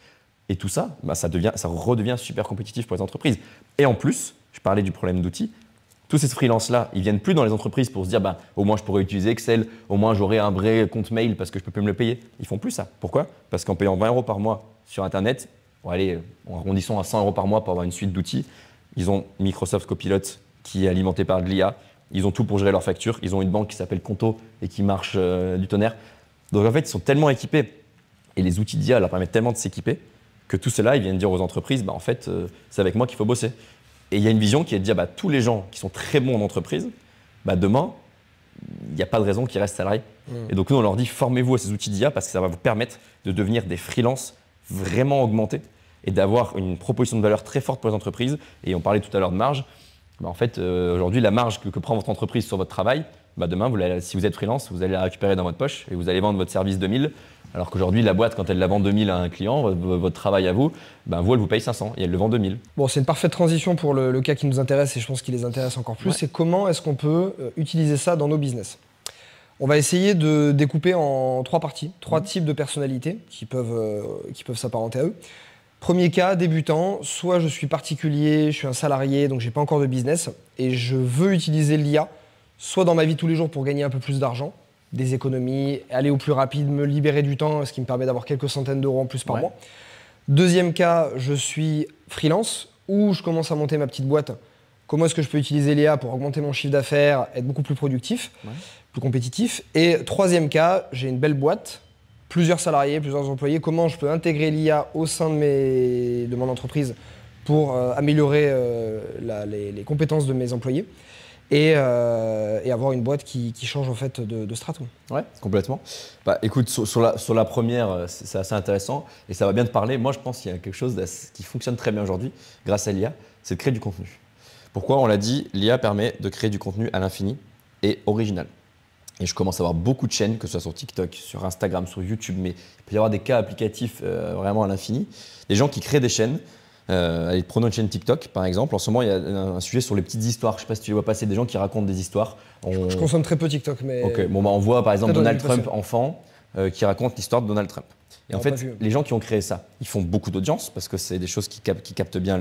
Et tout ça, bah, ça, devient, ça redevient super compétitif pour les entreprises. Et en plus, je parlais du problème d'outils. Tous ces freelances-là, ils viennent plus dans les entreprises pour se dire bah, au moins je pourrais utiliser Excel, au moins j'aurai un vrai compte mail parce que je peux plus me le payer. Ils font plus ça. Pourquoi Parce qu'en payant 20 euros par mois sur Internet, bon, allez, en arrondissant à 100 euros par mois pour avoir une suite d'outils, ils ont Microsoft Copilot qui est alimenté par de l'IA. Ils ont tout pour gérer leurs factures. Ils ont une banque qui s'appelle Conto et qui marche euh, du tonnerre. Donc en fait, ils sont tellement équipés et les outils d'IA leur permettent tellement de s'équiper que tout cela, ils viennent dire aux entreprises, bah, en fait, euh, c'est avec moi qu'il faut bosser. Et il y a une vision qui est de dire, bah, tous les gens qui sont très bons en entreprise, bah, demain, il n'y a pas de raison qu'ils restent salariés. Mm. Et donc nous, on leur dit, formez-vous à ces outils d'IA parce que ça va vous permettre de devenir des freelances vraiment augmentés et d'avoir une proposition de valeur très forte pour les entreprises. Et on parlait tout à l'heure de marge. Bah, en fait, euh, aujourd'hui, la marge que, prend votre entreprise sur votre travail, bah, demain, si vous êtes freelance, vous allez la récupérer dans votre poche et vous allez vendre votre service 2000. Alors qu'aujourd'hui, la boîte, quand elle la vend 2000 à un client, votre travail à vous, bah, vous, elle vous paye 500 et elle le vend 2000. Bon, c'est une parfaite transition pour le, cas qui nous intéresse et je pense qu'il les intéresse encore plus. C'est comment est-ce qu'on peut euh, utiliser ça dans nos business on va essayer de découper en trois parties, trois mmh. types de personnalités qui peuvent euh, s'apparenter à eux. Premier cas, débutant, soit je suis particulier, je suis un salarié, donc j'ai pas encore de business, et je veux utiliser l'IA, soit dans ma vie tous les jours pour gagner un peu plus d'argent, des économies, aller au plus rapide, me libérer du temps, ce qui me permet d'avoir quelques centaines d'euros en plus par mois. Deuxième cas, je suis freelance, ou je commence à monter ma petite boîte. Comment est-ce que je peux utiliser l'IA pour augmenter mon chiffre d'affaires, être beaucoup plus productif, plus compétitif Et troisième cas, j'ai une belle boîte, plusieurs salariés, plusieurs employés, comment je peux intégrer l'IA au sein de, mes, de mon entreprise pour euh, améliorer euh, les, compétences de mes employés. Et, euh, avoir une boîte qui, change en fait de, de stratum. Ouais, complètement. Bah, écoute, sur, sur, la, sur la première, c'est assez intéressant et ça va bien te parler. Moi, je pense qu'il y a quelque chose qui fonctionne très bien aujourd'hui grâce à l'IA, c'est de créer du contenu. Pourquoi On l'a dit, l'IA permet de créer du contenu à l'infini et original. Et je commence à avoir beaucoup de chaînes, que ce soit sur TikTok, sur Instagram, sur YouTube, mais il peut y avoir des cas applicatifs euh, vraiment à l'infini. Des gens qui créent des chaînes. Euh, allez, prenons une chaîne TikTok par exemple. En ce moment, il y a un sujet sur les petites histoires. Je ne sais pas si tu les vois passer, des gens qui racontent des histoires. On... Je, consomme très peu TikTok, mais. Ok, bon, bah, on voit par exemple Donald Trump, enfant, euh, qui raconte l'histoire de Donald Trump. Et en fait, les gens qui ont créé ça, ils font beaucoup d'audience parce que c'est des choses qui, captent bien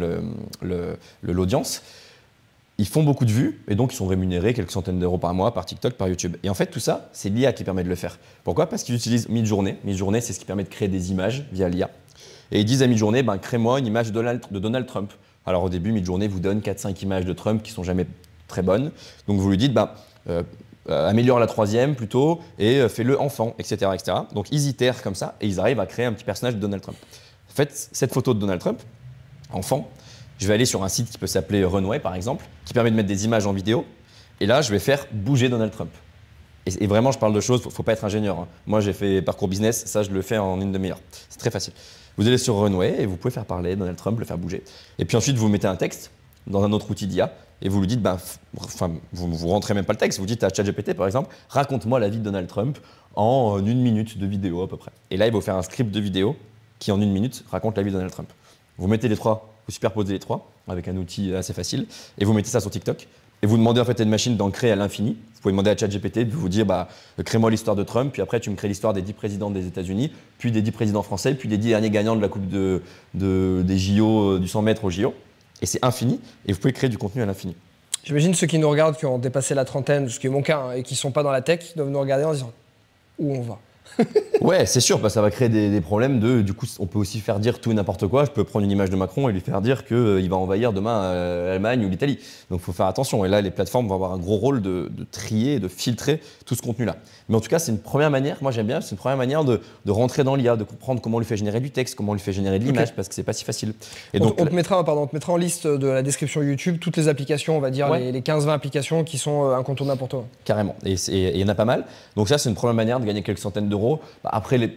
l'audience ils font beaucoup de vues et donc ils sont rémunérés quelques centaines d'euros par mois par TikTok, par YouTube. Et en fait, tout ça, c'est l'IA qui permet de le faire. Pourquoi Parce qu'ils utilisent Midjourney. Midjourney, c'est ce qui permet de créer des images via l'IA. Et ils disent à Midjourney, ben, crée-moi une image de Donald Trump. Alors au début, Midjourney vous donne 4-5 images de Trump qui sont jamais très bonnes. Donc vous lui dites, ben, euh, euh, améliore la troisième plutôt et euh, fais-le enfant, etc., etc. Donc ils itèrent comme ça et ils arrivent à créer un petit personnage de Donald Trump. En fait, cette photo de Donald Trump, enfant, je vais aller sur un site qui peut s'appeler Runway, par exemple, qui permet de mettre des images en vidéo. Et là, je vais faire bouger Donald Trump. Et, vraiment, je parle de choses, faut, faut pas être ingénieur. Hein. Moi, j'ai fait parcours business, ça, je le fais en une demi-heure. C'est très facile. Vous allez sur Runway et vous pouvez faire parler Donald Trump, le faire bouger. Et puis ensuite, vous mettez un texte dans un autre outil d'IA et vous lui dites, ben, enfin, vous ne rentrez même pas le texte, vous dites à ChatGPT, par exemple, raconte-moi la vie de Donald Trump en une minute de vidéo à peu près. Et là, il va vous faire un script de vidéo qui, en une minute, raconte la vie de Donald Trump. Vous mettez les trois vous superposez les trois avec un outil assez facile, et vous mettez ça sur TikTok. Et vous demandez en fait à une machine d'en créer à l'infini. Vous pouvez demander à ChatGPT de vous dire bah, crée-moi l'histoire de Trump, puis après tu me crées l'histoire des dix présidents des États-Unis, puis des dix présidents français, puis des dix derniers gagnants de la Coupe des JO, euh, du 100 mètres aux JO. Et c'est infini, et vous pouvez créer du contenu à l'infini. J'imagine ceux qui nous regardent, qui ont dépassé la trentaine, ce qui est mon cas, hein, et qui ne sont pas dans la tech, doivent nous regarder en disant où on va. ouais, c'est sûr, parce bah, que ça va créer des, problèmes de. Du coup, on peut aussi faire dire tout et n'importe quoi. Je peux prendre une image de Macron et lui faire dire qu'il euh, il va envahir demain euh, l'Allemagne ou l'Italie. Donc, il faut faire attention. Et là, les plateformes vont avoir un gros rôle de, trier de filtrer tout ce contenu-là. Mais en tout cas, c'est une première manière. Moi, j'aime bien. C'est une première manière de, rentrer dans l'IA, de comprendre comment on lui fait générer du texte, comment on lui fait générer de l'image, parce que c'est pas si facile. Et on, donc, on, te mettra, pardon, te mettra en liste de la description YouTube toutes les applications, on va dire les, les 15-20 applications qui sont euh, incontournables pour toi. Carrément. Et il y en a pas mal. Donc, ça, c'est une première manière de gagner quelques centaines d'euros bah, après, le,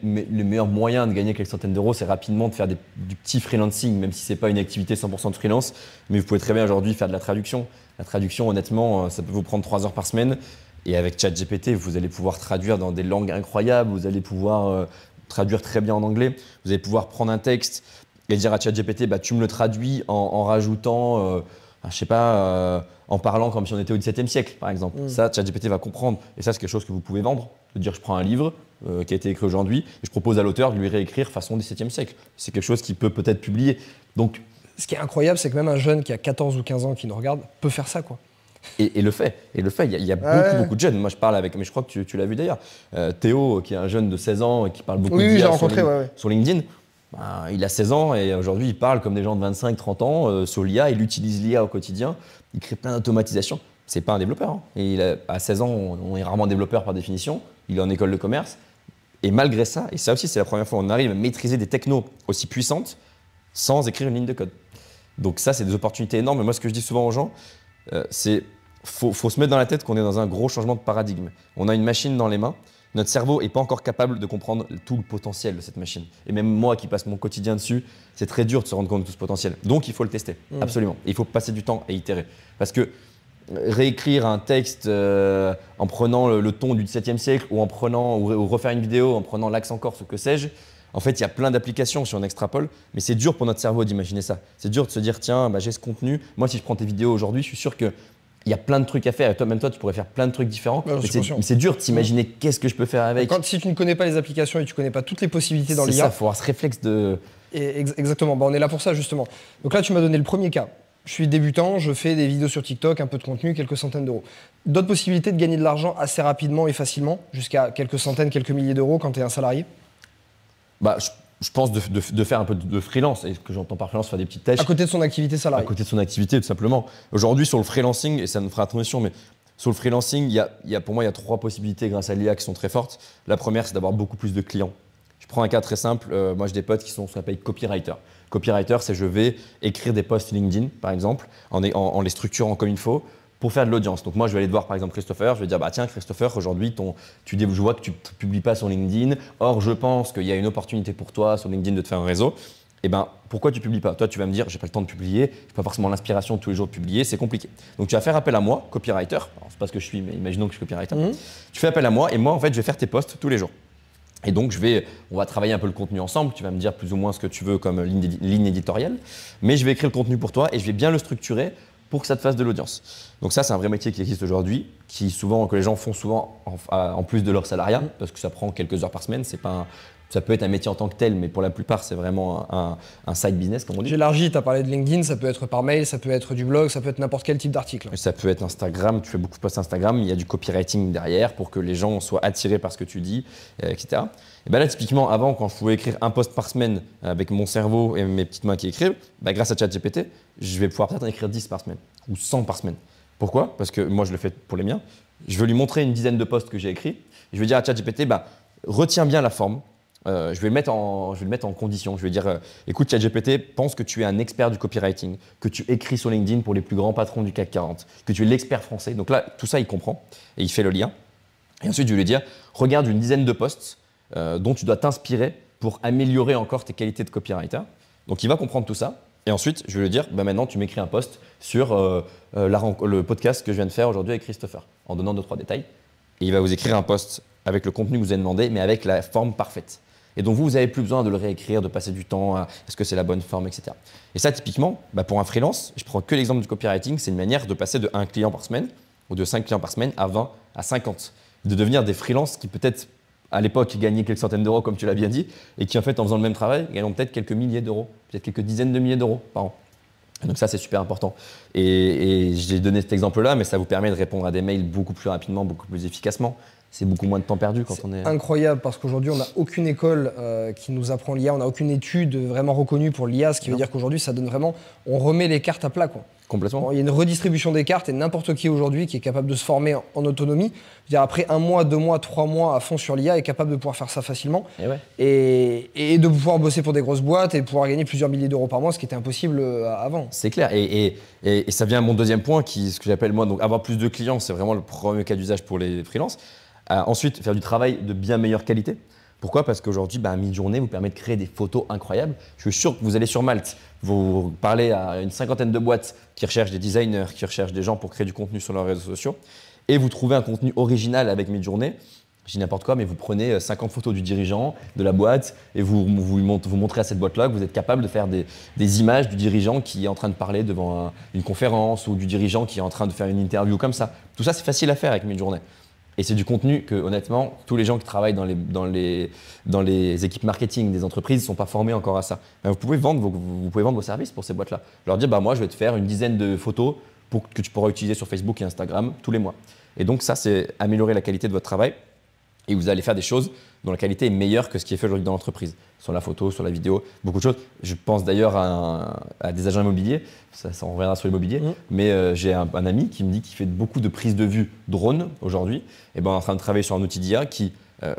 meilleur moyen de gagner quelques centaines d'euros, c'est rapidement de faire du petit freelancing, même si ce n'est pas une activité 100% de freelance. Mais vous pouvez très bien aujourd'hui faire de la traduction. La traduction, honnêtement, euh, ça peut vous prendre trois heures par semaine. Et avec ChatGPT, vous allez pouvoir traduire dans des langues incroyables, vous allez pouvoir euh, traduire très bien en anglais, vous allez pouvoir prendre un texte et dire à ChatGPT, bah, tu me le traduis en, rajoutant... Euh, je sais pas, euh, en parlant comme si on était au XVIIe siècle, par exemple. Mm. Ça, ChatGPT va comprendre. Et ça, c'est quelque chose que vous pouvez vendre. De dire, je prends un livre euh, qui a été écrit aujourd'hui et je propose à l'auteur de lui réécrire façon XVIIe siècle. C'est quelque chose qui peut peut-être publier. Donc, ce qui est incroyable, c'est que même un jeune qui a 14 ou 15 ans qui nous regarde peut faire ça, quoi. Et, le fait, et le fait, il y a, beaucoup, beaucoup de jeunes. Moi, je parle avec, mais je crois que tu, l'as vu d'ailleurs, euh, Théo, qui est un jeune de 16 ans et qui parle beaucoup de j'ai rencontré, sur LinkedIn. Ben, il a 16 ans et aujourd'hui, il parle comme des gens de 25, 30 ans euh, sur l'IA. Il utilise l'IA au quotidien. Il crée plein d'automatisation. C'est pas un développeur. Hein. a, à 16 ans, on, est rarement développeur par définition. Il est en école de commerce. Et malgré ça, et ça aussi, c'est la première fois, on arrive à maîtriser des technos aussi puissantes sans écrire une ligne de code. Donc ça, c'est des opportunités énormes. moi, ce que je dis souvent aux gens, euh, c'est faut, faut se mettre dans la tête qu'on est dans un gros changement de paradigme. On a une machine dans les mains. Notre cerveau n'est pas encore capable de comprendre tout le potentiel de cette machine. Et même moi qui passe mon quotidien dessus, c'est très dur de se rendre compte de tout ce potentiel. Donc il faut le tester, hmm. absolument. il faut passer du temps et itérer. Parce que euh, réécrire un texte euh, en prenant le, ton du 17e siècle ou en prenant ou, refaire une vidéo en prenant l'accent corse ou que sais-je, en fait, il y a plein d'applications si on extrapole, mais c'est dur pour notre cerveau d'imaginer ça. C'est dur de se dire, tiens, bah, j'ai ce contenu. Moi, si je prends tes vidéos aujourd'hui, je suis sûr que il y a plein de trucs à faire. Et toi, même toi, tu pourrais faire plein de trucs différents. mais c'est dur t'imaginer mm. qu'est-ce que je peux faire avec. Quand, si tu ne connais pas les applications et tu ne connais pas toutes les possibilités dans l'IA. C'est ça, il faut avoir ce réflexe de. exactement, bah, on est là pour ça justement. Donc là, tu m'as donné le premier cas. Je suis débutant, je fais des vidéos sur TikTok, un peu de contenu, quelques centaines d'euros. D'autres possibilités de gagner de l'argent assez rapidement et facilement, jusqu'à quelques centaines, quelques milliers d'euros quand tu es un salarié bah, je pense, de, faire un peu de freelance. Et ce que j'entends par freelance, faire des petites tâches. À côté de son activité salariée. À côté de son activité, tout simplement. Aujourd'hui, sur le freelancing, et ça nous fera attention, mais sur le freelancing, il y a, y a, pour moi, il y a trois possibilités grâce à l'IA qui sont très fortes. La première, c'est d'avoir beaucoup plus de clients. Je prends un cas très simple. Euh, moi, j'ai des potes qui sont ce qu'on appelle copywriter. Copywriter, c'est je vais écrire des posts LinkedIn, par exemple, en, en les structurant comme il faut pour faire de l'audience. Donc moi, je vais aller te voir par exemple Christopher, je vais dire bah tiens Christopher, aujourd'hui tu je vois que tu publies pas sur LinkedIn. Or je pense qu'il y a une opportunité pour toi sur LinkedIn de te faire un réseau. Et eh ben pourquoi tu publies pas Toi, tu vas me dire j'ai pas le temps de publier, je n'ai pas forcément l'inspiration tous les jours de publier, c'est compliqué. Donc tu vas faire appel à moi, copywriter. C'est pas ce que je suis, mais imaginons que je suis copywriter. Mmh. Tu fais appel à moi et moi en fait je vais faire tes posts tous les jours. Et donc, je vais, on va travailler un peu le contenu ensemble. Tu vas me dire plus ou moins ce que tu veux comme ligne, ligne éditoriale. Mais je vais écrire le contenu pour toi et je vais bien le structurer pour que ça te fasse de l'audience. Donc ça, c'est un vrai métier qui existe aujourd'hui, qui souvent que les gens font souvent en, plus de leur salariat, parce que ça prend quelques heures par semaine. C'est pas ça peut être un métier en tant que tel, mais pour la plupart, c'est vraiment un, un, side business, comme on dit. J'élargis, tu as parlé de LinkedIn, ça peut être par mail, ça peut être du blog, ça peut être n'importe quel type d'article. Ça peut être Instagram, tu fais beaucoup de posts Instagram, il y a du copywriting derrière pour que les gens soient attirés par ce que tu dis, euh, etc. Ben là, typiquement, avant, quand je pouvais écrire un post par semaine avec mon cerveau et mes petites mains qui écrivent, ben, grâce à ChatGPT, je vais pouvoir peut-être en écrire 10 par semaine ou 100 par semaine. Pourquoi Parce que moi, je le fais pour les miens. Je veux lui montrer une dizaine de postes que j'ai écrits. Je vais dire à ChatGPT, bah, retiens bien la forme. Euh, je, vais le mettre en, je vais le mettre en condition. Je vais dire, euh, écoute, ChatGPT, pense que tu es un expert du copywriting, que tu écris sur LinkedIn pour les plus grands patrons du CAC 40, que tu es l'expert français. Donc là, tout ça, il comprend et il fait le lien. Et ensuite, je vais lui dire, regarde une dizaine de postes euh, dont tu dois t'inspirer pour améliorer encore tes qualités de copywriter. Donc il va comprendre tout ça. Et ensuite, je vais lui dire, bah, maintenant tu m'écris un post sur euh, euh, le podcast que je viens de faire aujourd'hui avec Christopher, en donnant deux, trois détails. Et il va vous écrire un post avec le contenu que vous avez demandé, mais avec la forme parfaite. Et donc vous, vous n'avez plus besoin de le réécrire, de passer du temps à est-ce que c'est la bonne forme, etc. Et ça, typiquement, bah pour un freelance, je prends que l'exemple du copywriting, c'est une manière de passer de 1 client par semaine ou de 5 clients par semaine à 20, à 50. De devenir des freelances qui peut-être à l'époque gagnaient quelques centaines d'euros, comme tu l'as bien dit, et qui en fait, en faisant le même travail, gagnent peut-être quelques milliers d'euros, peut-être quelques dizaines de milliers d'euros par an. Donc ça, c'est super important. Et, et j'ai donné cet exemple-là, mais ça vous permet de répondre à des mails beaucoup plus rapidement, beaucoup plus efficacement c'est beaucoup moins de temps perdu quand on est. Incroyable parce qu'aujourd'hui on n'a aucune école euh, qui nous apprend l'IA, on n'a aucune étude vraiment reconnue pour l'IA, ce qui veut dire qu'aujourd'hui ça donne vraiment, on remet les cartes à plat quoi. Complètement. il y a une redistribution des cartes et n'importe qui aujourd'hui qui est capable de se former en, autonomie, dire après un mois, deux mois, trois mois à fond sur l'IA est capable de pouvoir faire ça facilement eh et, et, de pouvoir bosser pour des grosses boîtes et pouvoir gagner plusieurs milliers d'euros par mois, ce qui était impossible euh, avant. C'est clair et, et, ça vient à mon deuxième point qui, ce que j'appelle moi donc avoir plus de clients, c'est vraiment le premier cas d'usage pour les freelances ensuite, faire du travail de bien meilleure qualité. Pourquoi Parce qu'aujourd'hui, bah, vous permet de créer des photos incroyables. Je suis sûr que vous allez sur Malte, vous parlez à une cinquantaine de boîtes qui recherchent des designers, qui recherchent des gens pour créer du contenu sur leurs réseaux sociaux, et vous trouvez un contenu original avec mid Je dis n'importe quoi, mais vous prenez 50 euh, photos du dirigeant, de la boîte, et vous, vous, montrez à cette boîte-là que vous êtes capable de faire des, images du dirigeant qui est en train de parler devant une conférence ou du dirigeant qui est en train de faire une interview comme ça. Tout ça, c'est facile à faire avec Midjourney. Et c'est du contenu que, honnêtement, tous les gens qui travaillent dans les, équipes marketing des entreprises ne sont pas formés encore à ça. vous, pouvez vendre vos, vous pouvez vendre vos services pour ces boîtes-là. Leur dire, bah, moi, je vais te faire une dizaine de photos que tu pourras utiliser sur Facebook et Instagram tous les mois. Et donc, ça, c'est améliorer la qualité de votre travail. Et vous allez faire des choses dont la qualité est meilleure que ce qui est fait aujourd'hui dans l'entreprise, sur la photo, sur la vidéo, beaucoup de choses. Je pense d'ailleurs à, des agents immobiliers, ça, on reviendra sur l'immobilier, mmh. mais euh, j'ai un, ami qui me dit qu'il fait beaucoup de prises de vue drone aujourd'hui, et ben est en train de travailler sur un outil d'IA qui, euh,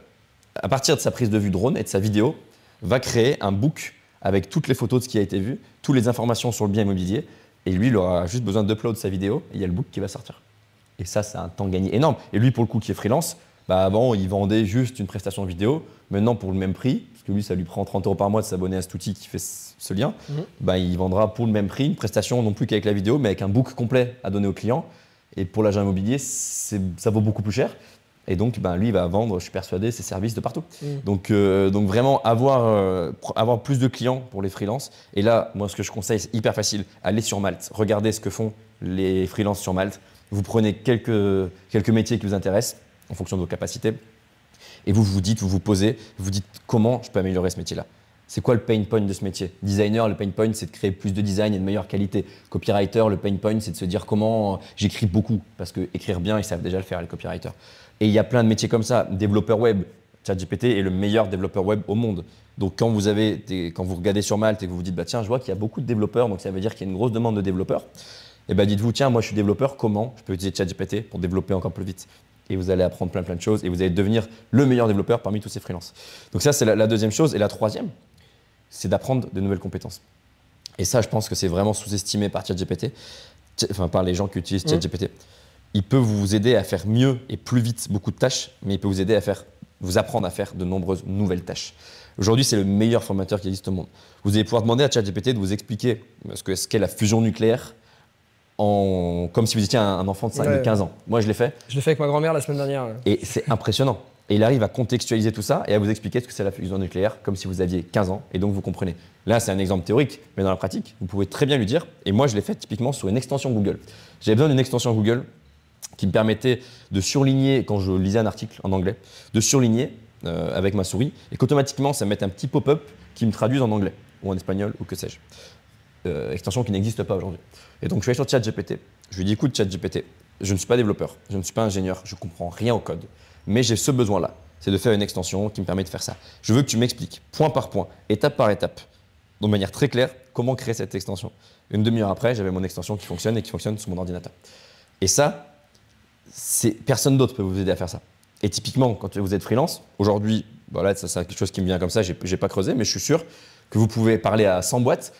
à partir de sa prise de vue drone et de sa vidéo, va créer un book avec toutes les photos de ce qui a été vu, toutes les informations sur le bien immobilier, et lui, il aura juste besoin d'upload sa vidéo, et il y a le book qui va sortir. Et ça, c'est un temps gagné énorme. Et lui, pour le coup, qui est freelance, bah, avant, il vendait juste une prestation vidéo. Maintenant, pour le même prix, parce que lui, ça lui prend 30 euros par mois de s'abonner à cet outil qui fait ce lien, mhm. bah, il vendra pour le même prix une prestation non plus qu'avec la vidéo, mais avec un book complet à donner au client. Et pour l'agent immobilier, ça vaut beaucoup plus cher. Et donc, bah, lui, il va vendre, je suis persuadé, ses services de partout. Mhm. Donc, euh, donc, vraiment, euh, avoir, plus de clients pour les freelances. Et là, moi, ce que je conseille, c'est hyper facile. Allez sur Malte. Regardez ce que font les freelances sur Malte. Vous prenez quelques métiers qui vous intéressent en fonction de vos capacités. Et vous vous dites, vous vous posez, vous dites comment je peux améliorer ce métier-là. C'est quoi le pain point de ce métier Designer, le pain point, c'est de créer plus de design et de meilleure qualité. Copywriter, le pain point, c'est de se dire comment euh, j'écris beaucoup, parce que écrire bien, ils savent déjà le faire, les copywriters. Et il y a plein de métiers comme ça. Développeur web, ChatGPT est le meilleur développeur web au monde. Donc quand vous, avez quand vous regardez sur Malte et que vous vous dites, bah, tiens, je vois qu'il y a beaucoup de développeurs, donc ça veut dire qu'il y a une grosse demande de développeurs, et eh bien dites-vous, tiens, moi je suis développeur, comment je peux utiliser ChatGPT pour développer encore plus vite et vous allez apprendre plein plein de choses et vous allez devenir le meilleur développeur parmi tous ces freelances. Donc ça, c'est la, deuxième chose. Et la troisième, c'est d'apprendre de nouvelles compétences. Et ça, je pense que c'est vraiment sous-estimé par ChatGPT, enfin par les gens qui utilisent mm. ChatGPT. Il peut vous aider à faire mieux et plus vite beaucoup de tâches, mais il peut vous aider à faire, vous apprendre à faire de nombreuses nouvelles tâches. Aujourd'hui, c'est le meilleur formateur qui existe au monde. Vous allez pouvoir demander à ChatGPT de vous expliquer ce qu'est la fusion nucléaire, comme si vous étiez un, enfant de 5 de 15 ans. Moi, je l'ai fait. Je l'ai fait avec ma grand-mère la semaine dernière. Et c'est impressionnant. Et il arrive à contextualiser tout ça et à vous expliquer ce que c'est la fusion nucléaire, comme si vous aviez 15 ans, et donc vous comprenez. Là, c'est un exemple théorique, mais dans la pratique, vous pouvez très bien lui dire, et moi je l'ai fait typiquement sur une extension Google. J'avais besoin d'une extension Google qui me permettait de surligner, quand je lisais un article en anglais, de surligner euh, avec ma souris, et qu'automatiquement, ça me mette un petit pop-up qui me traduise en anglais, ou en espagnol, ou que sais-je. Euh, extension qui n'existe pas aujourd'hui. Et donc je vais sur ChatGPT, je lui dis écoute ChatGPT, je ne suis pas développeur, je ne suis pas ingénieur, je comprends rien au code, mais j'ai ce besoin-là, c'est de faire une extension qui me permet de faire ça. Je veux que tu m'expliques, point par point, étape par étape, de manière très claire, comment créer cette extension. Une demi-heure après, j'avais mon extension qui fonctionne et qui fonctionne sur mon ordinateur. Et ça, personne d'autre peut vous aider à faire ça. Et typiquement, quand vous êtes freelance, aujourd'hui, voilà, ça c'est quelque chose qui me vient comme ça, j'ai pas creusé, mais je suis sûr que vous pouvez parler à 100 boîtes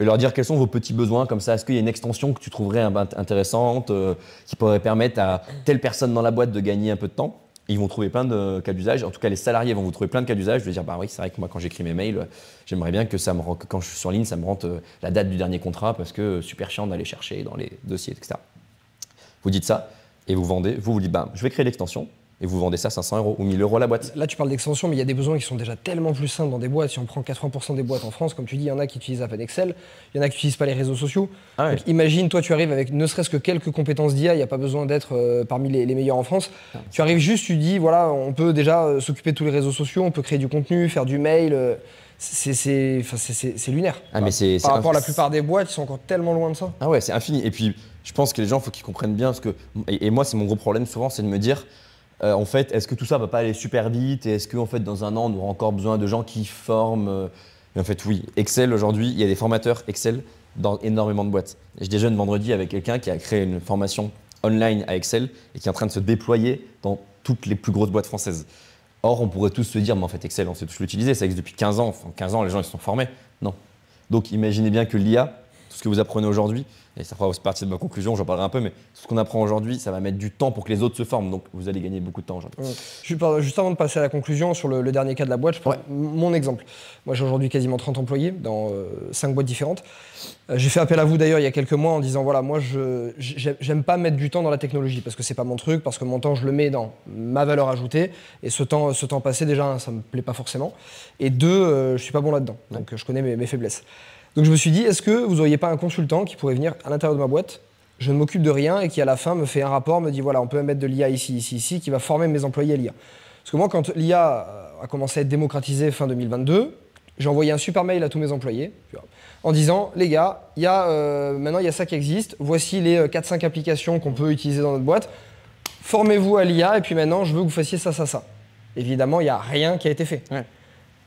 et leur dire quels sont vos petits besoins comme ça. Est-ce qu'il y a une extension que tu trouverais intéressante euh, qui pourrait permettre à telle personne dans la boîte de gagner un peu de temps ils vont trouver plein de cas d'usage. En tout cas, les salariés vont vous trouver plein de cas d'usage. Je vais dire, bah oui, c'est vrai que moi, quand j'écris mes mails, j'aimerais bien que ça me quand je suis sur ligne, ça me rentre euh, la date du dernier contrat parce que euh, super chiant d'aller chercher dans les dossiers, etc. Vous dites ça et vous vendez. Vous vous dites, bah, je vais créer l'extension et vous vendez ça 500 euros ou 1000 euros la boîte. Là, tu parles d'extension, mais il y a des besoins qui sont déjà tellement plus simples dans des boîtes. Si on prend 80% des boîtes en France, comme tu dis, il y en a qui utilisent à peine Excel, il y en a qui n'utilisent pas les réseaux sociaux. Ah imagine, toi, tu arrives avec ne serait-ce que quelques compétences d'IA, il n'y a pas besoin d'être euh, parmi les, meilleurs en France. Ah. Tu arrives juste, tu dis, voilà, on peut déjà euh, s'occuper de tous les réseaux sociaux, on peut créer du contenu, faire du mail. Euh, c'est lunaire. Ah, mais Par, rapport à la plupart des boîtes, ils sont encore tellement loin de ça. Ah ouais, c'est infini. Et puis, je pense que les gens, il faut qu'ils comprennent bien. ce que, et moi, c'est mon gros problème souvent, c'est de me dire, euh, en fait, est-ce que tout ça va pas aller super vite Et est-ce que fait, dans un an, on aura encore besoin de gens qui forment euh, En fait, oui. Excel, aujourd'hui, il y a des formateurs Excel dans énormément de boîtes. Je déjeune vendredi avec quelqu'un qui a créé une formation online à Excel et qui est en train de se déployer dans toutes les plus grosses boîtes françaises. Or, on pourrait tous se dire, mais en fait, Excel, on sait tous l'utiliser, ça existe depuis 15 ans. En 15 ans, les gens, ils se sont formés. Non. Donc, imaginez bien que l'IA, tout ce que vous apprenez aujourd'hui, et ça fera aussi partie de ma conclusion, j'en parlerai un peu, mais ce qu'on apprend aujourd'hui, ça va mettre du temps pour que les autres se forment. Donc vous allez gagner beaucoup de temps aujourd'hui. Juste avant de passer à la conclusion, sur le, dernier cas de la boîte, je mon exemple. Moi j'ai aujourd'hui quasiment 30 employés dans euh, cinq 5 boîtes différentes. Euh, j'ai fait appel à vous d'ailleurs il y a quelques mois en disant voilà, moi je j'aime pas mettre du temps dans la technologie parce que c'est pas mon truc, parce que mon temps je le mets dans ma valeur ajoutée. Et ce temps, ce temps passé, déjà, ça me plaît pas forcément. Et deux, euh, je suis pas bon là-dedans. Donc je connais mes, mes faiblesses. Donc je me suis dit, est-ce que vous n'auriez pas un consultant qui pourrait venir à l'intérieur de ma boîte Je ne m'occupe de rien et qui à la fin me fait un rapport, me dit voilà, on peut mettre de l'IA ici, ici, ici, qui va former mes employés à l'IA. Parce que moi, quand l'IA euh, a commencé à être démocratisée fin 2022, j'ai envoyé un super mail à tous mes employés en disant les gars, y a, euh, maintenant il y a ça qui existe, voici les 4-5 euh, applications qu'on peut utiliser dans notre boîte, formez-vous à l'IA et puis maintenant je veux que vous fassiez ça, ça, ça. Évidemment, il n'y a rien qui a été fait.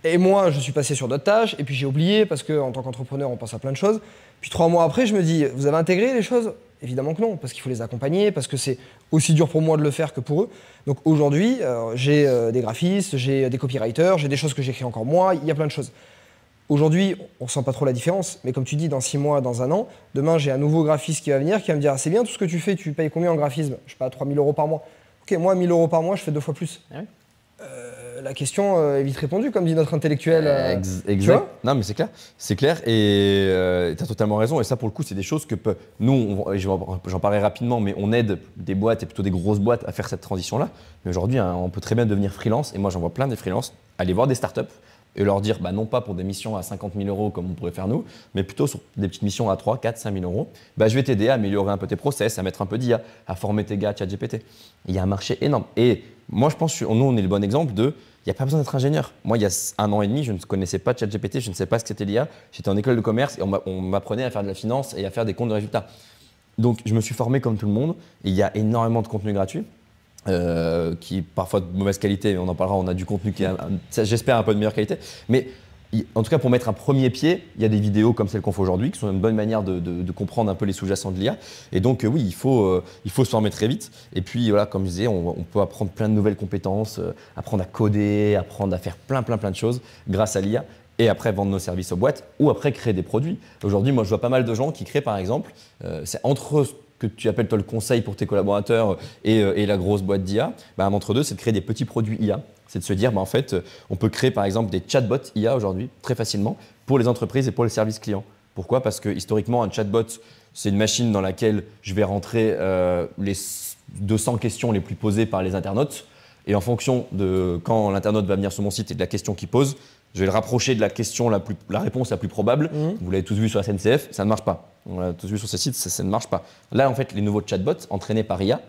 Et moi, je suis passé sur d'autres tâches, et puis j'ai oublié, parce qu'en tant qu'entrepreneur, on pense à plein de choses. Puis trois mois après, je me dis, vous avez intégré les choses Évidemment que non, parce qu'il faut les accompagner, parce que c'est aussi dur pour moi de le faire que pour eux. Donc aujourd'hui, euh, j'ai euh, des graphistes, j'ai euh, des copywriters, j'ai des choses que j'écris encore moi, il y a plein de choses. Aujourd'hui, on ne sent pas trop la différence, mais comme tu dis, dans six mois, dans un an, demain, j'ai un nouveau graphiste qui va venir, qui va me dire, ah, c'est bien tout ce que tu fais, tu payes combien en graphisme Je sais pas, 3000 euros par mois. Ok, moi, 1000 euros par mois, je fais deux fois plus. Ah euh, la question euh, est vite répondue, comme dit notre intellectuel. Euh, non, mais c'est clair. C'est clair. Et tu as totalement raison. Et ça, pour le coup, c'est des choses que nous, j'en parlerai rapidement, mais on aide des boîtes et plutôt des grosses boîtes à faire cette transition-là. Mais aujourd'hui, hein, on peut très bien devenir freelance. Et moi, j'en vois plein des freelances aller voir des startups et leur dire, bah, non pas pour des missions à 50 000 euros comme on pourrait faire nous, mais plutôt sur des petites missions à 3, 4, 5 000 euros, bah, je vais t'aider à améliorer un peu tes process, à mettre un peu d'IA, à former tes gars à ChatGPT. Il y a un marché énorme. Et moi, je pense nous, on est le bon exemple de il n'y a pas besoin d'être ingénieur. Moi, il y a un an et demi, je ne connaissais pas ChatGPT, je ne sais pas ce que c'était l'IA. J'étais en école de commerce et on m'apprenait à faire de la finance et à faire des comptes de résultats. Donc, je me suis formé comme tout le monde. il y a énormément de contenu gratuit. Euh, qui est parfois de mauvaise qualité, mais on en parlera, on a du contenu qui est, j'espère, un peu de meilleure qualité. Mais en tout cas, pour mettre un premier pied, il y a des vidéos comme celles qu'on fait aujourd'hui qui sont une bonne manière de, comprendre un peu les sous-jacents de l'IA. Et donc, euh, oui, il faut, euh, il faut se former très vite. Et puis, voilà, comme je disais, on, peut apprendre plein de nouvelles compétences, apprendre à coder, apprendre à faire plein, plein, plein de choses grâce à l'IA. Et après, vendre nos services aux boîtes ou après créer des produits. Aujourd'hui, moi, je vois pas mal de gens qui créent, par exemple, c'est entre que tu appelles toi le conseil pour tes collaborateurs euh, euh, et, la grosse boîte d'IA, bah, entre deux, c'est de créer des petits produits IA. C'est de se dire, bah, en fait, euh, on peut créer par exemple des chatbots IA aujourd'hui très facilement pour les entreprises et pour les services clients. Pourquoi Parce que historiquement, un chatbot, c'est une machine dans laquelle je vais rentrer les 200 questions les plus posées par les internautes. Et en fonction de quand l'internaute va venir sur mon site et de la question qu'il pose, je vais le rapprocher de la question la, réponse la plus probable. Mhm. Vous l'avez tous vu sur la SNCF, ça ne marche pas. On l'a tous vu sur ce site, ça, ne marche pas. Là, en fait, les nouveaux chatbots entraînés par IA,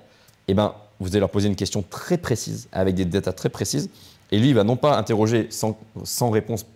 eh ben, vous allez leur poser une question très précise, avec des datas très précises. Et lui, il va non pas interroger sans, réponse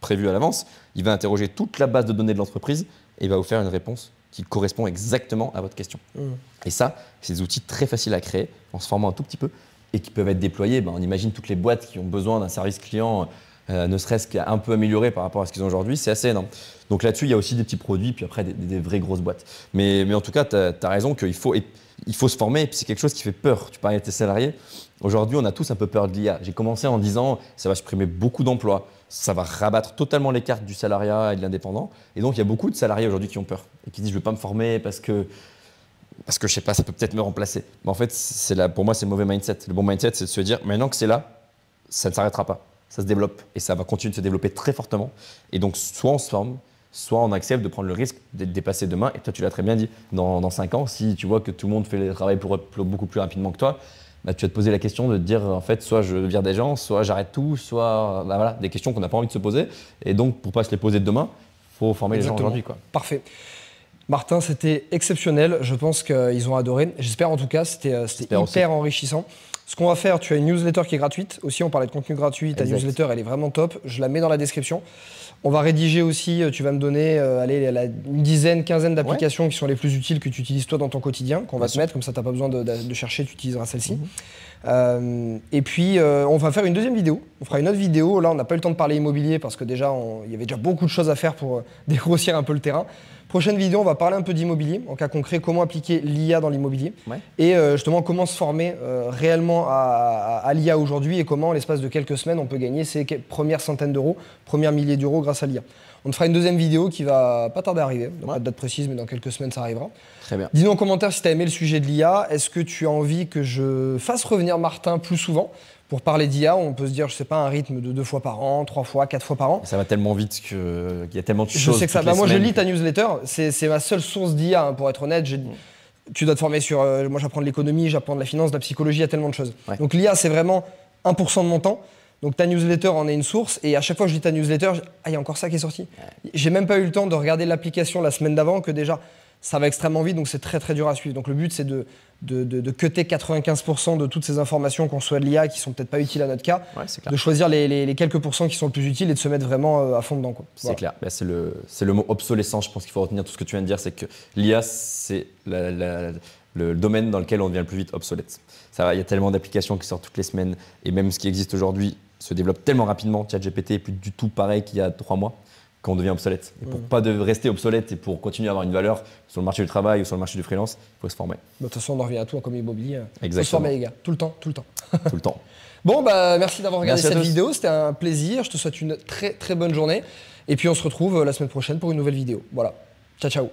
prévue à l'avance, il va interroger toute la base de données de l'entreprise et va vous faire une réponse qui correspond exactement à votre question. Mhm. Et ça, c'est des outils très faciles à créer en se formant un tout petit peu et qui peuvent être déployés. Ben, on imagine toutes les boîtes qui ont besoin d'un service client euh, ne serait-ce qu'un peu amélioré par rapport à ce qu'ils ont aujourd'hui, c'est assez énorme. Donc là-dessus, il y a aussi des petits produits, puis après des, vraies grosses boîtes. Mais, en tout cas, tu as, raison qu'il faut, il faut se former, et puis c'est quelque chose qui fait peur. Tu parlais de tes salariés. Aujourd'hui, on a tous un peu peur de l'IA. J'ai commencé en disant, ça va supprimer beaucoup d'emplois, ça va rabattre totalement les cartes du salariat et de l'indépendant. Et donc, il y a beaucoup de salariés aujourd'hui qui ont peur et qui disent, je ne vais pas me former parce que parce que je sais pas, ça peut peut-être me remplacer. Mais en fait, pour moi, c'est mauvais mindset. Le bon mindset, c'est de se dire, maintenant que c'est là, ça ne s'arrêtera pas ça se développe et ça va continuer de se développer très fortement. Et donc, soit on se forme, soit on accepte de prendre le risque d'être dépassé demain. Et toi, tu l'as très bien dit, dans, dans 5 ans, si tu vois que tout le monde fait le travail pour, beaucoup plus rapidement que toi, bah, tu vas te poser la question de te dire, en fait, soit je vire des gens, soit j'arrête tout, soit bah, voilà, des questions qu'on n'a pas envie de se poser. Et donc, pour pas se les poser demain, faut former les gens aujourd'hui. Quoi. Parfait. Martin, c'était exceptionnel. Je pense qu'ils ont adoré. J'espère en tout cas, c'était, euh, hyper enrichissant. Ce qu'on va faire, tu as une newsletter qui est gratuite. Aussi, on parlait de contenu gratuit. Ta newsletter, elle est vraiment top. Je la mets dans la description. On va rédiger aussi, euh, tu vas me donner euh, une dizaine, quinzaine d'applications qui sont les plus utiles que tu utilises toi dans ton quotidien, qu'on va te mettre, comme ça tu n'as pas besoin de, chercher, tu utiliseras celle-ci. Mhm. Euh, et puis on va faire une deuxième vidéo, on fera une autre vidéo, là on n'a pas eu le temps de parler immobilier parce que déjà il y avait déjà beaucoup de choses à faire pour dégrossir un peu le terrain. Prochaine vidéo, on va parler un peu d'immobilier, en cas concret, comment appliquer l'IA dans l'immobilier. Et euh, justement, comment se former euh, réellement à, l'IA aujourd'hui et comment, en l'espace de quelques semaines, on peut gagner ces premières centaines d'euros, premiers milliers d'euros grâce à l'IA. On te fera une deuxième vidéo qui va pas tarder à arriver, pas de date précise, mais dans quelques semaines ça arrivera. Très bien. Dis-nous en commentaire si tu as aimé le sujet de l'IA. Est-ce que tu as envie que je fasse revenir Martin plus souvent pour parler d'IA, on peut se dire, je sais pas, un rythme de deux fois par an, trois fois, quatre fois par an. ça va tellement vite qu'il y a tellement de choses. Je sais que ça. moi, je lis ta newsletter. C'est ma seule source d'IA, hein, pour être honnête. Tu dois te former sur. Euh, moi, j'apprends de l'économie, j'apprends de la finance, de la psychologie, il y a tellement de choses. Donc, l'IA, c'est vraiment 1% de mon temps. Donc ta newsletter en est une source, et à chaque fois que je lis ta newsletter, ah, il y a encore ça qui est sorti. J'ai même pas eu le temps de regarder l'application la semaine d'avant, que déjà, ça va extrêmement vite, donc c'est très très dur à suivre. Donc le but, c'est de, de, de, cutter 95% de toutes ces informations qu'on soit de l'IA qui sont peut-être pas utiles à notre cas, de choisir les, les, quelques pourcents qui sont le plus utiles et de se mettre vraiment euh, à fond dedans. C'est clair, bah, c'est le, le, mot obsolescent. je pense qu'il faut retenir tout ce que tu viens de dire, c'est que l'IA, c'est le domaine dans lequel on devient le plus vite obsolète. Ça il y a tellement d'applications qui sortent toutes les semaines, et même ce qui existe aujourd'hui se développe tellement rapidement. ChatGPT est plus du tout pareil qu'il y a trois mois qu'on devient obsolète. Et pour ne mm. pas de rester obsolète et pour continuer à avoir une valeur sur le marché du travail ou sur le marché du freelance, il faut se former. Bah, de toute façon, on en revient à tout en comme immobilier. Il hein. faut se former, les gars. Tout le temps, tout le temps. tout le temps. Bon, bah, merci d'avoir regardé cette vidéo. C'était un plaisir. Je te souhaite une très, très bonne journée. Et puis, on se retrouve euh, la semaine prochaine pour une nouvelle vidéo. Voilà. Ciao, ciao.